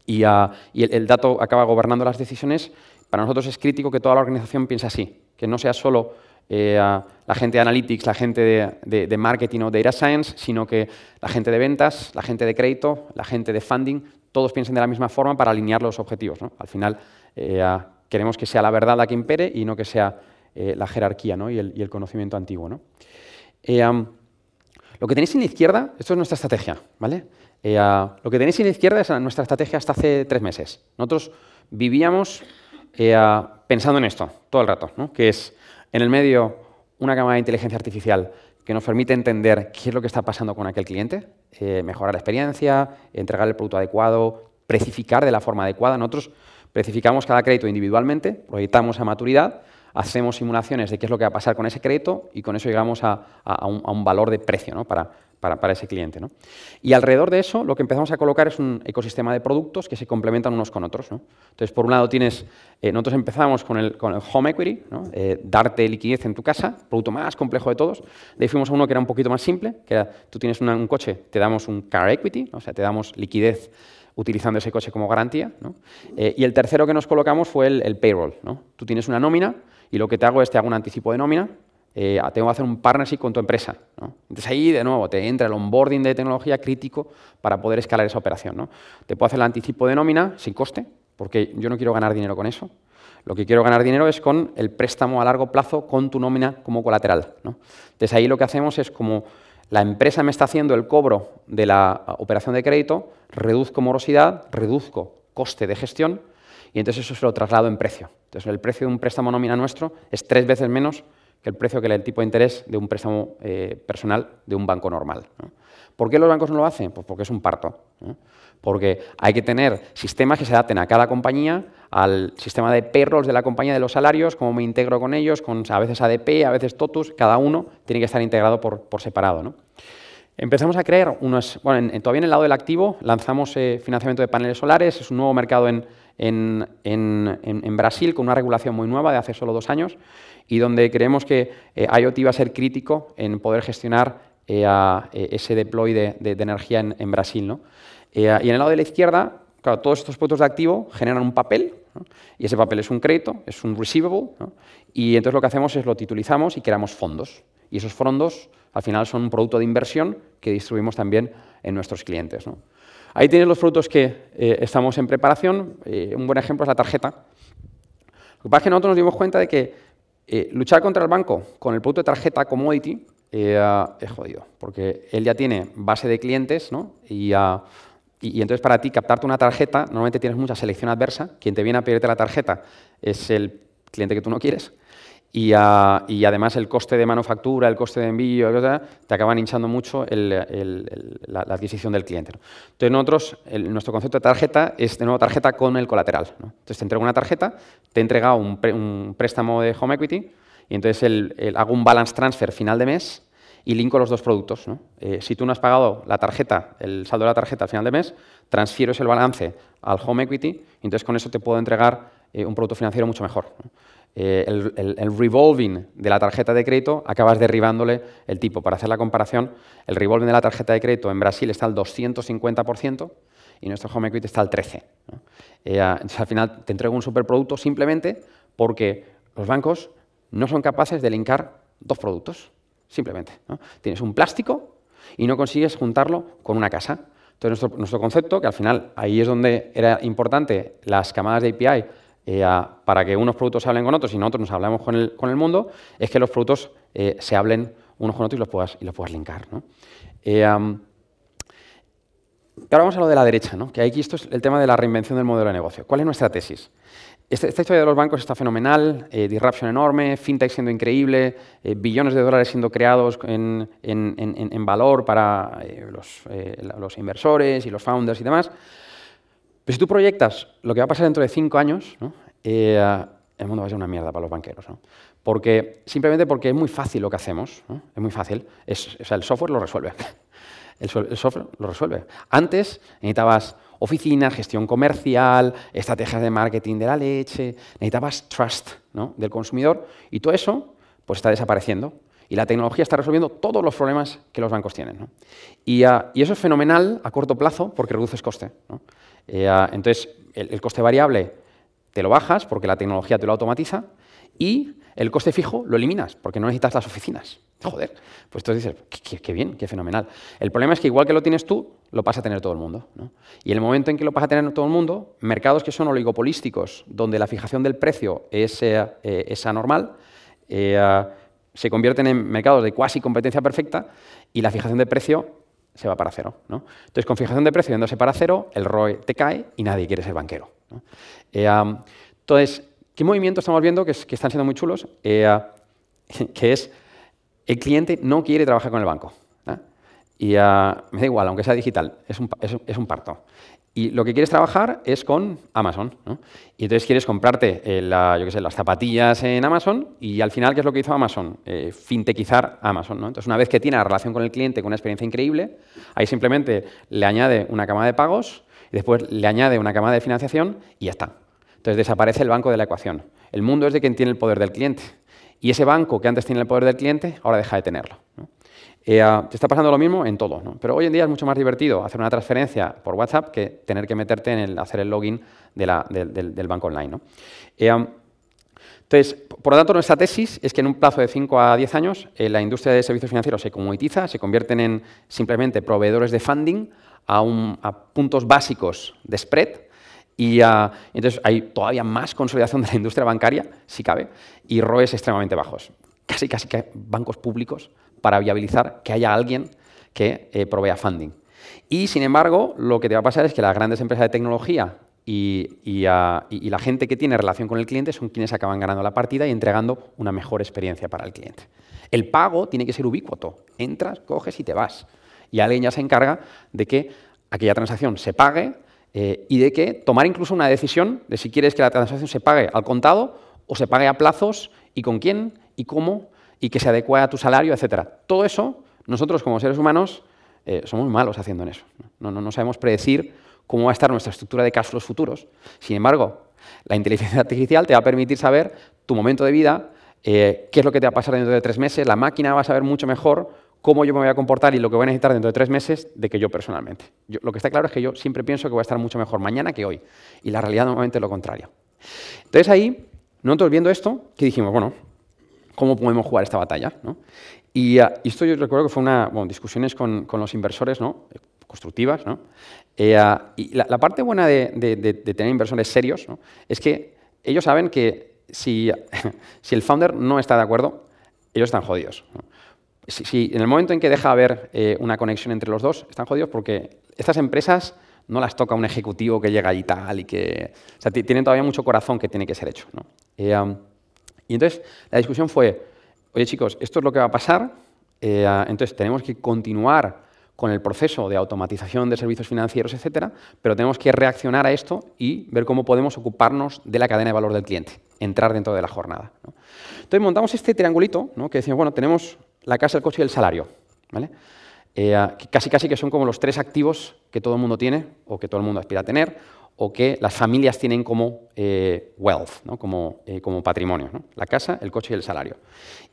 y, ah, el, dato acaba gobernando las decisiones, para nosotros es crítico que toda la organización piense así, que no sea solo eh, ah, la gente de Analytics, la gente de, Marketing o de Data Science, sino que la gente de ventas, la gente de crédito, la gente de funding, todos piensen de la misma forma para alinear los objetivos. Al final eh, ah, queremos que sea la verdad la que impere y no que sea eh, la jerarquía y, el, conocimiento antiguo. lo que tenéis en la izquierda, esto es nuestra estrategia. ¿vale? Eh, lo que tenéis en la izquierda es nuestra estrategia hasta hace tres meses. Nosotros vivíamos eh, pensando en esto todo el rato, que es en el medio una cámara de inteligencia artificial que nos permite entender qué es lo que está pasando con aquel cliente, eh, mejorar la experiencia, entregar el producto adecuado, precificar de la forma adecuada. Nosotros precificamos cada crédito individualmente, proyectamos a maturidad, hacemos simulaciones de qué es lo que va a pasar con ese crédito y con eso llegamos a, un, a un, valor de precio ¿no? para para, ese cliente. ¿no? Y alrededor de eso, lo que empezamos a colocar es un ecosistema de productos que se complementan unos con otros. ¿no? Entonces, por un lado tienes, eh, nosotros empezamos con el, Home Equity, eh, darte liquidez en tu casa, producto más complejo de todos. Le fuimos a uno que era un poquito más simple, que era, tú tienes un coche, te damos un Car Equity, o sea, te damos liquidez utilizando ese coche como garantía. Eh, y el tercero que nos colocamos fue el, payroll. Tú tienes una nómina y lo que te hago es te hago un anticipo de nómina eh, tengo que hacer un partnership con tu empresa. Entonces ahí, de nuevo, te entra el onboarding de tecnología crítico para poder escalar esa operación. Te puedo hacer el anticipo de nómina sin coste, porque yo no quiero ganar dinero con eso. Lo que quiero ganar dinero es con el préstamo a largo plazo con tu nómina como colateral. Entonces ahí lo que hacemos es como la empresa me está haciendo el cobro de la operación de crédito, reduzco morosidad, reduzco coste de gestión y entonces eso se lo traslado en precio. Entonces el precio de un préstamo nómina nuestro es tres veces menos que el precio que le el tipo de interés de un préstamo eh, personal de un banco normal. ¿Por qué los bancos no lo hacen? Pues porque es un parto. Porque hay que tener sistemas que se adapten a cada compañía, al sistema de perros de la compañía, de los salarios, cómo me integro con ellos, con a veces ADP, a veces TOTUS, cada uno tiene que estar integrado por, por separado. Empezamos a crear unos... Bueno, todavía en el lado del activo lanzamos eh, financiamiento de paneles solares, es un nuevo mercado en, en Brasil con una regulación muy nueva de hace solo dos años y donde creemos que eh, IoT va a ser crítico en poder gestionar eh, a, eh, ese deploy de, energía en, Brasil. ¿no? y en el lado de la izquierda, todos estos puntos de activo generan un papel, y ese papel es un crédito, es un receivable, y entonces lo que hacemos es lo titulizamos y creamos fondos. Y esos fondos, al final, son un producto de inversión que distribuimos también en nuestros clientes. Ahí tienes los productos que estamos en preparación. un buen ejemplo es la tarjeta. Lo que pasa es que nosotros nos dimos cuenta de que eh, luchar contra el banco con el producto de tarjeta commodity eh, ah, es jodido, porque él ya tiene base de clientes, ¿no? Ah, y, entonces para ti captarte una tarjeta, normalmente tienes mucha selección adversa, quien te viene a pedirte la tarjeta es el cliente que tú no quieres, y, además el coste de manufactura, el coste de envío, te acaban hinchando mucho la, adquisición del cliente. Entonces nuestro concepto de tarjeta es de nuevo tarjeta con el colateral. Entonces te entrego una tarjeta, te entrega un, un préstamo de home equity y entonces hago un balance transfer final de mes y linko los dos productos. Eh, si tú no has pagado la tarjeta, el saldo de la tarjeta al final de mes, transfiero ese balance al home equity y entonces con eso te puedo entregar eh, un producto financiero mucho mejor. Eh, el, revolving de la tarjeta de crédito acabas derribándole el tipo. Para hacer la comparación, el revolving de la tarjeta de crédito en Brasil está al 250% y nuestro home equity está al 13%. Eh, entonces, al final te entrego un superproducto simplemente porque los bancos no son capaces de linkar dos productos, simplemente. Tienes un plástico y no consigues juntarlo con una casa. Entonces, nuestro, nuestro concepto, que al final ahí es donde era importante las camadas de API eh, para que unos productos se hablen con otros y nosotros nos hablamos con el, mundo, es que los productos eh, se hablen unos con otros y los puedas, y los puedas linkar. ¿no? Eh, ahora vamos a lo de la derecha, ¿no? que aquí esto es el tema de la reinvención del modelo de negocio. ¿Cuál es nuestra tesis? Este, esta historia de los bancos está fenomenal, eh, disruption enorme, fintech siendo increíble, billones de dólares siendo creados en, valor para los, inversores y los founders y demás. Pero si tú proyectas lo que va a pasar dentro de cinco años, eh, el mundo va a ser una mierda para los banqueros. Porque, simplemente porque es muy fácil lo que hacemos, es muy fácil. Es, o sea, el software lo resuelve. [LAUGHS] El, software lo resuelve. Antes necesitabas oficinas, gestión comercial, estrategias de marketing de la leche, necesitabas trust del consumidor y todo eso pues está desapareciendo. Y la tecnología está resolviendo todos los problemas que los bancos tienen. Ah, y, eso es fenomenal a corto plazo porque reduces coste. Eh, ah, entonces, el, coste variable te lo bajas porque la tecnología te lo automatiza y el coste fijo lo eliminas porque no necesitas las oficinas. Joder, pues entonces dices, qué, bien, qué fenomenal. El problema es que igual que lo tienes tú, lo pasa a tener todo el mundo. Y en el momento en que lo pasa a tener todo el mundo, mercados que son oligopolísticos, donde la fijación del precio es, eh, eh, anormal, ah, se convierten en mercados de cuasi competencia perfecta y la fijación de precio se va para cero. ¿no? Entonces, con fijación de precio yéndose para cero, el ROI te cae y nadie quiere ser banquero. ¿no? Eh, entonces, ¿qué movimiento estamos viendo que, están siendo muy chulos? Eh, [LAUGHS] que es el cliente no quiere trabajar con el banco. Y ah, me da igual, aunque sea digital, es un, es un parto. Y lo que quieres trabajar es con Amazon. ¿no? Y entonces quieres comprarte eh, las zapatillas en Amazon y al final, ¿qué es lo que hizo Amazon? Fintechizar fintequizar Amazon. ¿no? Entonces, una vez que tiene la relación con el cliente, con una experiencia increíble, ahí simplemente le añade una cama de pagos y después le añade una cama de financiación y ya está. Entonces desaparece el banco de la ecuación. El mundo es de quien tiene el poder del cliente. Y ese banco que antes tenía el poder del cliente, ahora deja de tenerlo. Eh, ah, te está pasando lo mismo en todo, pero hoy en día es mucho más divertido hacer una transferencia por WhatsApp que tener que meterte en hacer el login del banco online. Eh, ah, entonces, por lo tanto, nuestra tesis es que en un plazo de 5 a 10 años eh, la industria de servicios financieros se comunitiza, se convierten en simplemente proveedores de funding a, puntos básicos de spread, y ah, entonces hay todavía más consolidación de la industria bancaria, si cabe, y ROEs extremadamente bajos. Casi, casi que bancos públicos para viabilizar que haya alguien que eh, provea funding. Y sin embargo, lo que te va a pasar es que las grandes empresas de tecnología ah, y, la gente que tiene relación con el cliente son quienes acaban ganando la partida y entregando una mejor experiencia para el cliente. El pago tiene que ser ubicuoto. Entras, coges y te vas. Y alguien ya se encarga de que aquella transacción se pague eh, y de que tomar incluso una decisión de si quieres que la transacción se pague al contado o se pague a plazos y con quién y cómo y que se adecue a tu salario, etcétera. Todo eso, nosotros como seres humanos, eh, somos malos haciendo en eso. No, sabemos predecir cómo va a estar nuestra estructura de casos futuros. Sin embargo, la inteligencia artificial te va a permitir saber tu momento de vida, eh, qué es lo que te va a pasar dentro de tres meses. La máquina va a saber mucho mejor cómo yo me voy a comportar y lo que voy a necesitar dentro de tres meses de que yo personalmente. lo que está claro es que yo siempre pienso que voy a estar mucho mejor mañana que hoy. Y la realidad normalmente es lo contrario. Entonces ahí, nosotros viendo esto, que dijimos, bueno, cómo podemos jugar esta batalla. ¿no? Ah, y, esto yo recuerdo que fue una, bueno, discusiones con, con los inversores, ¿no? constructivas. ¿no? Eh, ah, y la, parte buena de, tener inversores serios ¿no? es que ellos saben que si, [LAUGHS] si el founder no está de acuerdo, ellos están jodidos. Si, en el momento en que deja haber eh, una conexión entre los dos, están jodidos porque estas empresas no las toca un ejecutivo que llega y tal y que... O sea, tienen todavía mucho corazón que tiene que ser hecho. ¿no? Eh, y entonces la discusión fue, oye chicos, esto es lo que va a pasar, eh, ah, entonces tenemos que continuar con el proceso de automatización de servicios financieros, etcétera, pero tenemos que reaccionar a esto y ver cómo podemos ocuparnos de la cadena de valor del cliente, entrar dentro de la jornada. Entonces montamos este triangulito que decimos, bueno, tenemos la casa, el coche y el salario. ¿vale? Eh, ah, casi casi que son como los tres activos que todo el mundo tiene o que todo el mundo aspira a tener o que las familias tienen como eh, wealth, eh, como, patrimonio, la casa, el coche y el salario.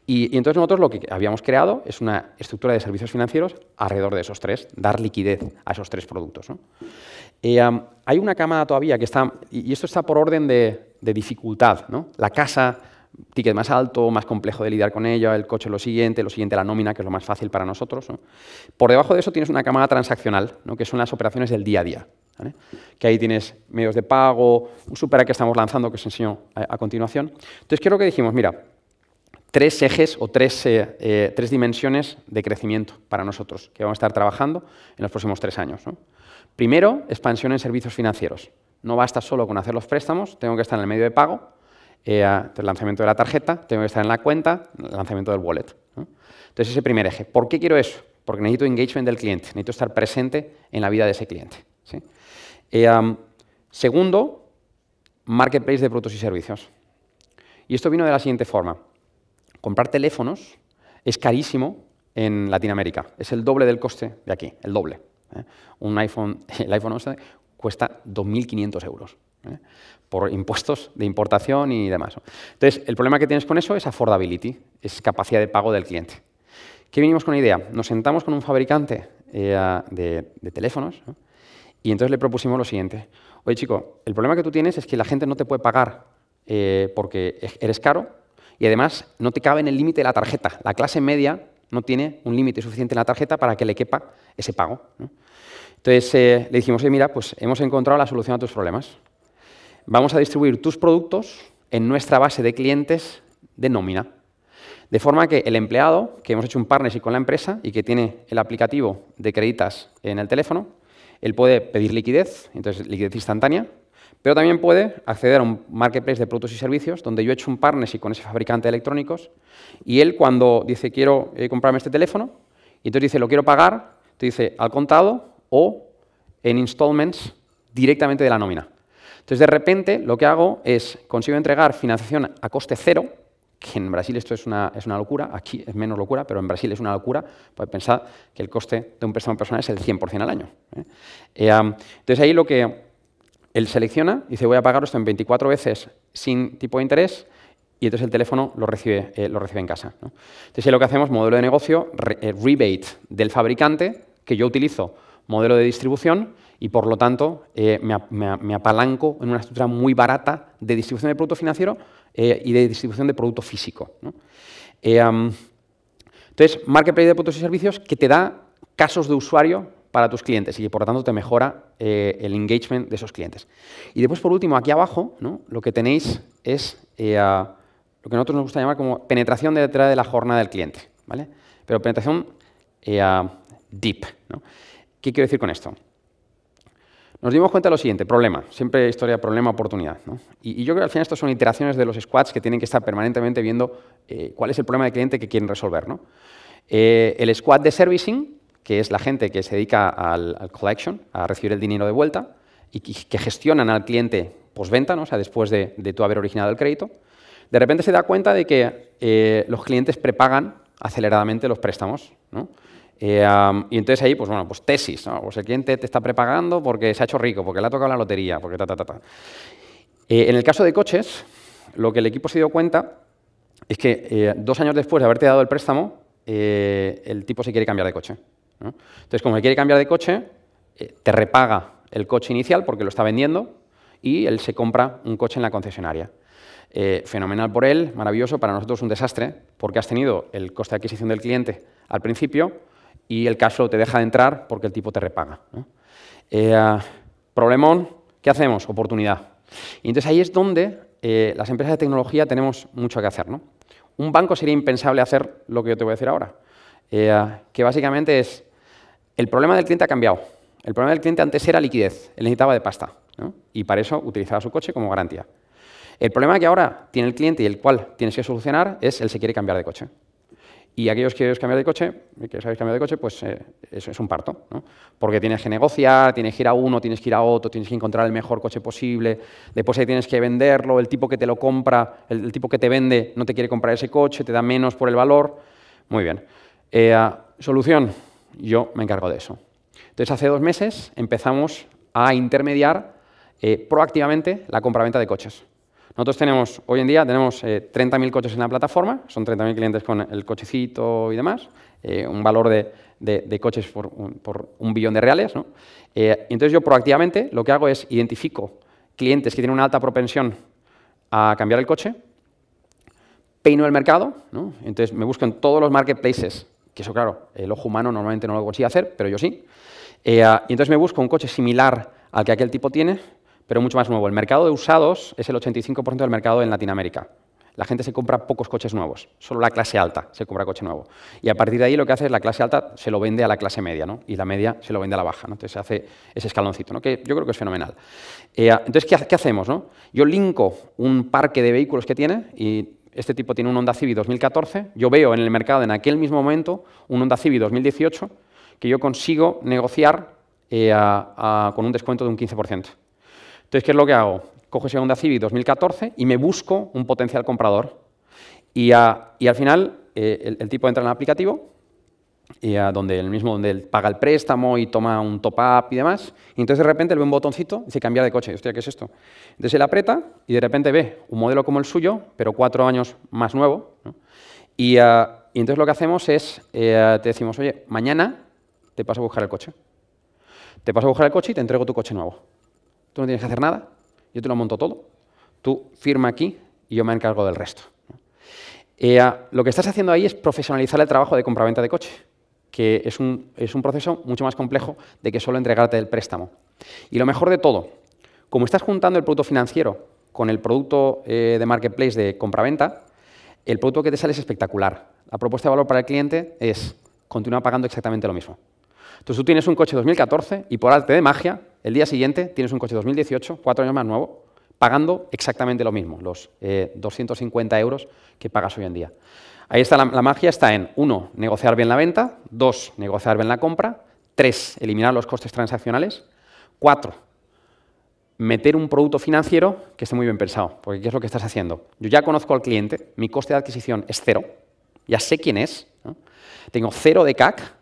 Y, entonces nosotros lo que habíamos creado es una estructura de servicios financieros alrededor de esos tres, dar liquidez a esos tres productos. Eh, hay una cámara todavía que está, y esto está por orden de, dificultad, la casa ticket más alto, más complejo de lidiar con ella, el coche lo siguiente, lo siguiente la nómina, que es lo más fácil para nosotros. Por debajo de eso tienes una cámara transaccional, que son las operaciones del día a día. Que ahí tienes medios de pago, un super que estamos lanzando que os enseño a, continuación. Entonces, ¿qué que dijimos? Mira, tres ejes o tres, eh, eh, tres, dimensiones de crecimiento para nosotros que vamos a estar trabajando en los próximos tres años. Primero, expansión en servicios financieros. No basta solo con hacer los préstamos, tengo que estar en el medio de pago, eh, el lanzamiento de la tarjeta, tengo que estar en la cuenta, el lanzamiento del wallet. Entonces, ese primer eje. ¿Por qué quiero eso? Porque necesito engagement del cliente, necesito estar presente en la vida de ese cliente. Eh, segundo, marketplace de productos y servicios. Y esto vino de la siguiente forma. Comprar teléfonos es carísimo en Latinoamérica. Es el doble del coste de aquí, el doble. ¿eh? Un iPhone, [LAUGHS] el iPhone 11 cuesta 2.500 euros ¿eh? por impuestos de importación y demás. Entonces, el problema que tienes con eso es affordability, es capacidad de pago del cliente. ¿Qué vinimos con la idea? Nos sentamos con un fabricante de, teléfonos y entonces le propusimos lo siguiente. Oye, chico, el problema que tú tienes es que la gente no te puede pagar eh, porque eres caro y además no te cabe en el límite de la tarjeta. La clase media no tiene un límite suficiente en la tarjeta para que le quepa ese pago. Entonces eh, le dijimos, oye, mira, pues hemos encontrado la solución a tus problemas. Vamos a distribuir tus productos en nuestra base de clientes de nómina. De forma que el empleado, que hemos hecho un partnership con la empresa y que tiene el aplicativo de créditos en el teléfono, él puede pedir liquidez, entonces liquidez instantánea, pero también puede acceder a un marketplace de productos y servicios donde yo he hecho un partnership con ese fabricante de electrónicos y él cuando dice quiero eh, comprarme este teléfono, y entonces dice lo quiero pagar, te dice al contado o en installments directamente de la nómina. Entonces de repente lo que hago es consigo entregar financiación a coste cero que en Brasil esto es una, locura, aquí es menos locura, pero en Brasil es una locura, pues pensad que el coste de un préstamo personal es el 100% al año. ¿eh? Eh, entonces ahí lo que él selecciona, dice voy a pagar esto en 24 veces sin tipo de interés, y entonces el teléfono lo recibe, eh, lo recibe en casa. Entonces ahí lo que hacemos, modelo de negocio, rebate del fabricante, que yo utilizo modelo de distribución, y por lo tanto me apalanco en una estructura muy barata de distribución de producto financiero eh, y de distribución de producto físico. Eh, entonces, marketplace de productos y servicios que te da casos de usuario para tus clientes y que por lo tanto te mejora eh, el engagement de esos clientes. Y después, por último, aquí abajo, lo que tenéis es lo que a nosotros nos gusta llamar como penetración detrás de la jornada del cliente, ¿vale? Pero penetración deep. ¿Qué quiero decir con esto? Nos dimos cuenta de lo siguiente, problema, siempre historia, problema, oportunidad. ¿no? Y, yo creo que al final estas son iteraciones de los squads que tienen que estar permanentemente viendo eh, cuál es el problema del cliente que quieren resolver. ¿no? Eh, el squad de servicing, que es la gente que se dedica al, collection, a recibir el dinero de vuelta, y que, gestionan al cliente postventa, ¿no? o sea, después de, tú haber originado el crédito, de repente se da cuenta de que eh, los clientes prepagan aceleradamente los préstamos. ¿no? Eh, y entonces ahí, pues bueno, pues tesis, ¿no? Pues el cliente te está prepagando porque se ha hecho rico, porque le ha tocado la lotería, porque ta, ta, ta, ta. Eh, en el caso de coches, lo que el equipo se dio cuenta es que eh, dos años después de haberte dado el préstamo, el tipo se quiere cambiar de coche. Entonces, como él quiere cambiar de coche, te repaga el coche inicial porque lo está vendiendo y él se compra un coche en la concesionaria. fenomenal por él, maravilloso, para nosotros un desastre, porque has tenido el coste de adquisición del cliente al principio, y el cash flow te deja de entrar porque el tipo te repaga. Eh, problemón, ¿qué hacemos? Oportunidad. Y entonces ahí es donde eh, las empresas de tecnología tenemos mucho que hacer. Un banco sería impensable hacer lo que yo te voy a decir ahora, eh, que básicamente es, el problema del cliente ha cambiado. El problema del cliente antes era liquidez, él necesitaba de pasta, y para eso utilizaba su coche como garantía. El problema que ahora tiene el cliente y el cual tienes que solucionar es él se quiere cambiar de coche. Y aquellos que queréis cambiar de coche, que sabéis cambiar de coche, pues eh, eso es un parto, Porque tienes que negociar, tienes que ir a uno, tienes que ir a otro, tienes que encontrar el mejor coche posible, después ahí tienes que venderlo, el tipo que te lo compra, el, tipo que te vende no te quiere comprar ese coche, te da menos por el valor. Muy bien. Eh, ah, solución, yo me encargo de eso. Entonces, hace dos meses empezamos a intermediar eh, proactivamente la compraventa de coches. Nosotros tenemos, hoy en día tenemos 30.000 eh, coches en la plataforma, son 30.000 clientes con el cochecito y demás, eh, un valor de, coches por un, billón de reales. Eh, entonces yo proactivamente lo que hago es identifico clientes que tienen una alta propensión a cambiar el coche, peino el mercado, ¿no? entonces me busco en todos los marketplaces, que eso claro, el ojo humano normalmente no lo consigue hacer, pero yo sí. y entonces me busco un coche similar al que aquel tipo tiene, pero mucho más nuevo. El mercado de usados es el 85% del mercado en Latinoamérica. La gente se compra pocos coches nuevos, solo la clase alta se compra coche nuevo. Y a partir de ahí lo que hace es la clase alta se lo vende a la clase media, ¿no? Y la media se lo vende a la baja, Entonces se hace ese escaloncito, ¿no? Que yo creo que es fenomenal. Eh, entonces, ¿qué, hacemos, Yo linko un parque de vehículos que tiene y este tipo tiene un Honda Civic 2014, yo veo en el mercado en aquel mismo momento un Honda Civic 2018 que yo consigo negociar eh, con un descuento de un 15%. Entonces, ¿qué es lo que hago? Cojo segunda Honda Civic 2014 y me busco un potencial comprador. Y, al final, eh, el, tipo entra en el aplicativo, y a donde el mismo él paga el préstamo y toma un top-up y demás. Y entonces, de repente, le ve un botoncito y dice, cambiar de coche. Hostia, ¿qué es esto? Entonces, él aprieta y de repente ve un modelo como el suyo, pero cuatro años más nuevo. Eh, y, entonces lo que hacemos es, eh, te decimos, oye, mañana te paso a buscar el coche. Te paso a buscar el coche y te entrego tu coche nuevo. Tú no tienes que hacer nada, yo te lo monto todo, tú firma aquí y yo me encargo del resto. Eh, lo que estás haciendo ahí es profesionalizar el trabajo de compraventa de coche, que es un, es un proceso mucho más complejo de que solo entregarte el préstamo. Y lo mejor de todo, como estás juntando el producto financiero con el producto eh, de marketplace de compraventa, el producto que te sale es espectacular. La propuesta de valor para el cliente es continuar pagando exactamente lo mismo. Entonces tú tienes un coche 2014 y por arte de magia, el día siguiente tienes un coche 2018, cuatro años más nuevo, pagando exactamente lo mismo, los 250 eh, euros que pagas hoy en día. Ahí está la, magia, está en, uno, negociar bien la venta, dos, negociar bien la compra, tres, eliminar los costes transaccionales, cuatro, meter un producto financiero que esté muy bien pensado, porque ¿qué es lo que estás haciendo? Yo ya conozco al cliente, mi coste de adquisición es cero, ya sé quién es, tengo cero de CAC,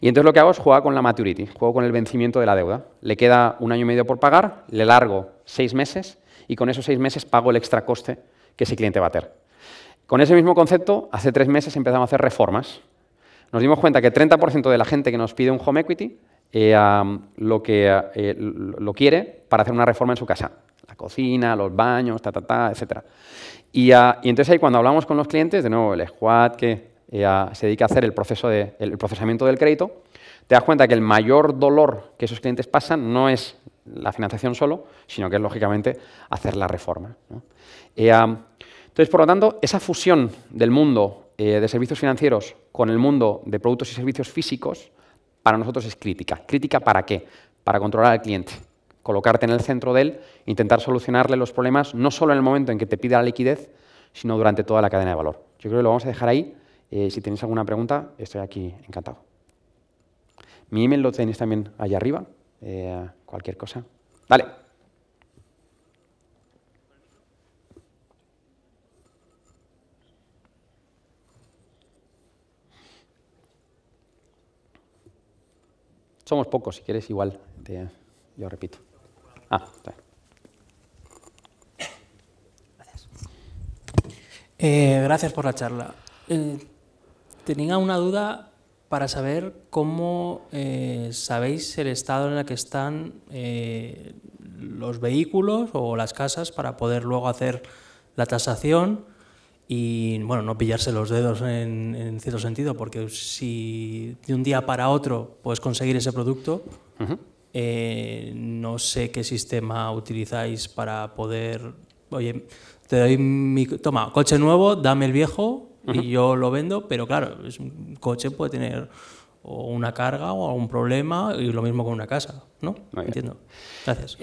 y entonces lo que hago es jugar con la maturity, juego con el vencimiento de la deuda. Le queda un año y medio por pagar, le largo seis meses y con esos seis meses pago el extra coste que ese cliente va a tener. Con ese mismo concepto, hace tres meses empezamos a hacer reformas. Nos dimos cuenta que 30% de la gente que nos pide un home equity eh, eh, lo, quiere para hacer una reforma en su casa. La cocina, los baños, ta, ta, ta, etc. Ah, y, entonces ahí cuando hablamos con los clientes, de nuevo, el squad, que eh, se dedica a hacer el, proceso de, procesamiento del crédito, te das cuenta que el mayor dolor que esos clientes pasan no es la financiación solo, sino que es lógicamente hacer la reforma. Eh, entonces, por lo tanto, esa fusión del mundo eh, de servicios financieros con el mundo de productos y servicios físicos, para nosotros es crítica. ¿Crítica para qué? Para controlar al cliente, colocarte en el centro de él, intentar solucionarle los problemas, no solo en el momento en que te pida la liquidez, sino durante toda la cadena de valor. Yo creo que lo vamos a dejar ahí. Eh, si tenéis alguna pregunta, estoy aquí encantado. Mi email lo tenéis también allá arriba, eh, cualquier cosa. Dale. Somos pocos, si quieres igual, yo repito. Ah, está bien. Gracias. Eh, gracias por la charla. Tenía una duda para saber cómo eh, sabéis el estado en el que están eh, los vehículos o las casas para poder luego hacer la tasación y bueno, no pillarse los dedos en, cierto sentido, porque si de un día para otro puedes conseguir ese producto, eh, no sé qué sistema utilizáis para poder, oye, te doy mi, toma, coche nuevo, dame el viejo y yo lo vendo, pero claro, es un coche puede tener o una carga o algún problema y lo mismo con una casa, ¿no? Entiendo. Gracias.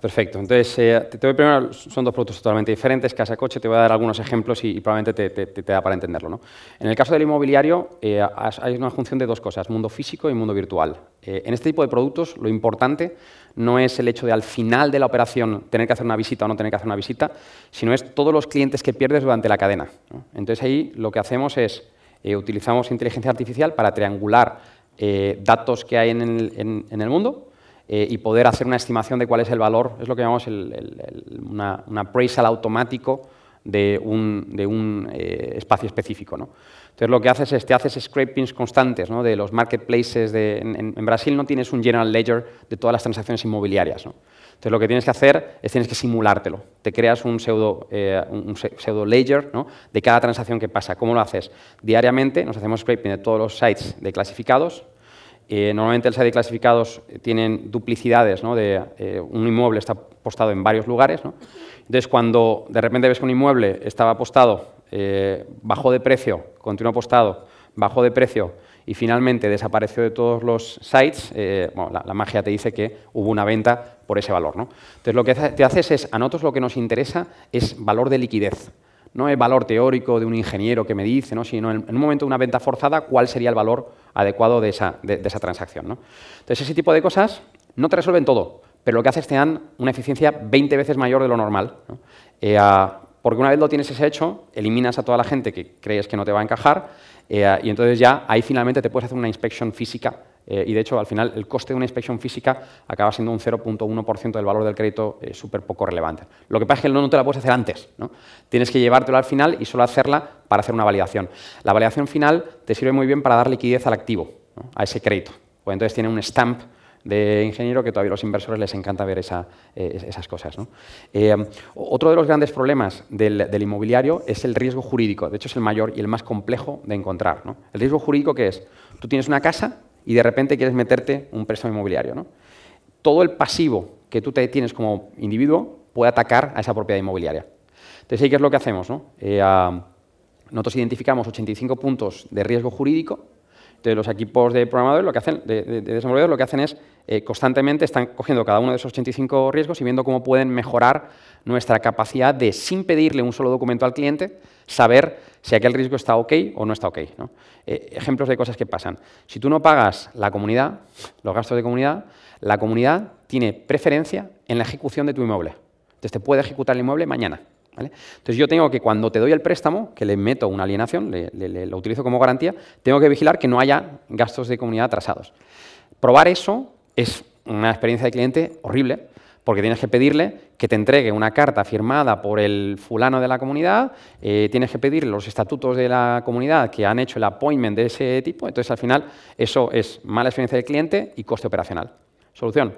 perfecto. Entonces, eh, te, te, voy primero, son dos productos totalmente diferentes, casa-coche, te voy a dar algunos ejemplos y, probablemente te, da para entenderlo. ¿no? En el caso del inmobiliario eh, hay una función de dos cosas, mundo físico y mundo virtual. Eh, en este tipo de productos lo importante no es el hecho de al final de la operación tener que hacer una visita o no tener que hacer una visita, sino es todos los clientes que pierdes durante la cadena. Entonces ahí lo que hacemos es eh, utilizamos inteligencia artificial para triangular eh, datos que hay en el, mundo eh, y poder hacer una estimación de cuál es el valor, es lo que llamamos una, un appraisal automático de un, espacio específico. ¿no? Entonces lo que haces es, te haces scrapings constantes ¿no? de los marketplaces. en, en, Brasil no tienes un general ledger de todas las transacciones inmobiliarias. ¿no? Entonces lo que tienes que hacer es tienes que simulártelo. Te creas un pseudo, eh, un pseudo ledger de cada transacción que pasa. ¿Cómo lo haces? Diariamente nos hacemos scraping de todos los sites de clasificados. Eh, normalmente el site de clasificados eh, tienen duplicidades, de, eh, un inmueble está postado en varios lugares. Entonces cuando de repente ves que un inmueble estaba postado, bajo de precio, continuó postado, bajo de precio, y finalmente desapareció de todos los sites, eh, la, magia te dice que hubo una venta por ese valor. ¿no? Entonces lo que te haces es, a nosotros lo que nos interesa es valor de liquidez, no es valor teórico de un ingeniero que me dice, ¿no? sino en, un momento de una venta forzada, cuál sería el valor adecuado de esa, transacción. ¿no? Entonces ese tipo de cosas no te resuelven todo, pero lo que haces te dan una eficiencia 20 veces mayor de lo normal. ¿no? Eh, porque una vez lo tienes ese hecho, eliminas a toda la gente que crees que no te va a encajar eh, ah, y entonces ya ahí finalmente te puedes hacer una inspección física eh, y de hecho, al final, el coste de una inspección física acaba siendo un 0.1% del valor del crédito es eh, súper poco relevante. Lo que pasa es que no, te la puedes hacer antes. ¿no? Tienes que llevártelo al final y solo hacerla para hacer una validación. La validación final te sirve muy bien para dar liquidez al activo, a ese crédito. Pues entonces tiene un stamp de ingeniero que todavía a los inversores les encanta ver eh, esas cosas. Eh, otro de los grandes problemas del, inmobiliario es el riesgo jurídico. De hecho, es el mayor y el más complejo de encontrar. El riesgo jurídico que es, tú tienes una casa y de repente quieres meterte un préstamo inmobiliario. Todo el pasivo que tú te tienes como individuo puede atacar a esa propiedad inmobiliaria. Entonces, ahí qué es lo que hacemos. Eh, ah, nosotros identificamos 85 puntos de riesgo jurídico entonces, los equipos de programadores, lo que hacen, de, de desarrolladores, lo que hacen es eh, constantemente están cogiendo cada uno de esos 85 riesgos y viendo cómo pueden mejorar nuestra capacidad de, sin pedirle un solo documento al cliente, saber si aquel riesgo está ok o no está ok. Eh, ejemplos de cosas que pasan. Si tú no pagas la comunidad, los gastos de comunidad, la comunidad tiene preferencia en la ejecución de tu inmueble. Entonces, te puede ejecutar el inmueble mañana. Entonces yo tengo que cuando te doy el préstamo, que le meto una alienación, lo utilizo como garantía, tengo que vigilar que no haya gastos de comunidad atrasados. Probar eso es una experiencia de cliente horrible, porque tienes que pedirle que te entregue una carta firmada por el fulano de la comunidad, eh, tienes que pedirle los estatutos de la comunidad que han hecho el appointment de ese tipo, entonces al final eso es mala experiencia de cliente y coste operacional. Solución,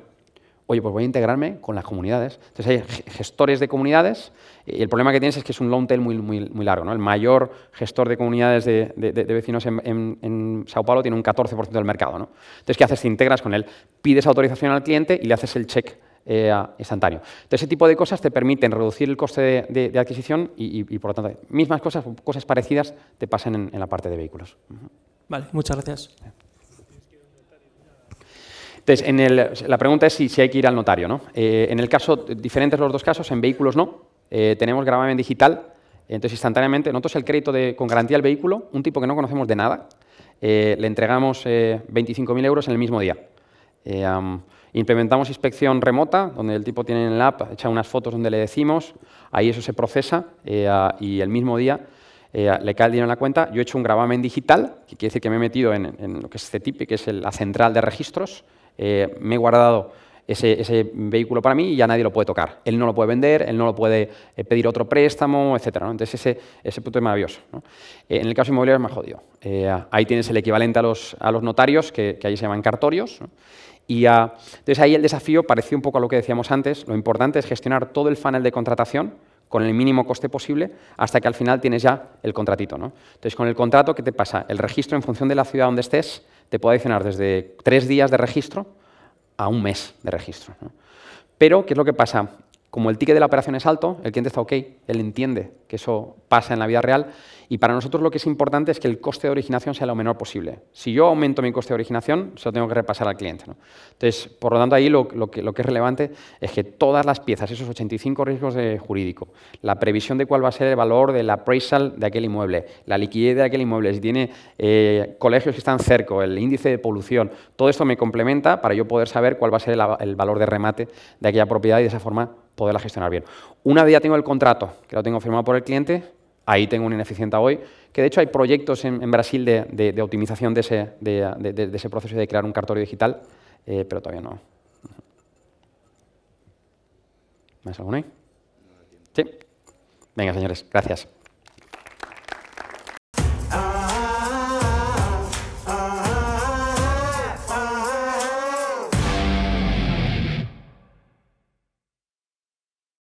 oye, pues voy a integrarme con las comunidades. Entonces hay gestores de comunidades y el problema que tienes es que es un long tail muy, muy, muy largo. ¿no? El mayor gestor de comunidades de, vecinos en, Sao Paulo tiene un 14% del mercado. ¿no? Entonces, ¿qué haces? Te integras con él, pides autorización al cliente y le haces el check eh, instantáneo. Entonces, ese tipo de cosas te permiten reducir el coste de, adquisición y, por lo tanto, mismas cosas, cosas parecidas te pasan en la parte de vehículos. Vale, muchas gracias. Entonces, la pregunta es si, hay que ir al notario. ¿no? Eh, en el caso, diferentes los dos casos, en vehículos no. Eh, tenemos gravamen digital, entonces instantáneamente, nosotros el crédito con garantía al vehículo, un tipo que no conocemos de nada, eh, le entregamos 25.000 euros en el mismo día. implementamos inspección remota, donde el tipo tiene en el app, echa unas fotos donde le decimos, ahí eso se procesa y el mismo día le cae el dinero en la cuenta, yo he hecho un gravamen digital, que quiere decir que me he metido en, lo que es este tipo, que es la central de registros, eh, me he guardado ese, vehículo para mí y ya nadie lo puede tocar. Él no lo puede vender, él no lo puede eh, pedir otro préstamo, etc. Entonces ese, punto es maravilloso. Eh, en el caso inmobiliario es más jodido. ahí tienes el equivalente a los, notarios, que, que, ahí se llaman cartorios. Y entonces ahí el desafío pareció un poco a lo que decíamos antes. Lo importante es gestionar todo el funnel de contratación con el mínimo coste posible hasta que al final tienes ya el contratito. ¿no? Entonces, con el contrato, ¿qué te pasa? El registro en función de la ciudad donde estés te puede adicionar desde tres días de registro a un mes de registro. Pero, ¿qué es lo que pasa? Como el ticket de la operación es alto, el cliente está ok, él entiende que eso pasa en la vida real y para nosotros lo que es importante es que el coste de originación sea lo menor posible. Si yo aumento mi coste de originación, se lo tengo que repasar al cliente. Entonces, por lo tanto, ahí lo, que, lo, que, es relevante es que todas las piezas, esos 85 riesgos de jurídico, la previsión de cuál va a ser el valor del appraisal de aquel inmueble, la liquidez de aquel inmueble, si tiene eh, colegios que están cerca, el índice de polución, todo esto me complementa para yo poder saber cuál va a ser el, el valor de remate de aquella propiedad y de esa forma poderla gestionar bien. Una vez ya tengo el contrato, que lo tengo firmado por el cliente, Ahí tengo una ineficiente hoy, que de hecho hay proyectos en, Brasil de, optimización de ese, proceso de crear un cartorio digital, eh, pero todavía no. ¿Más alguno ahí? Sí. Venga, señores, gracias.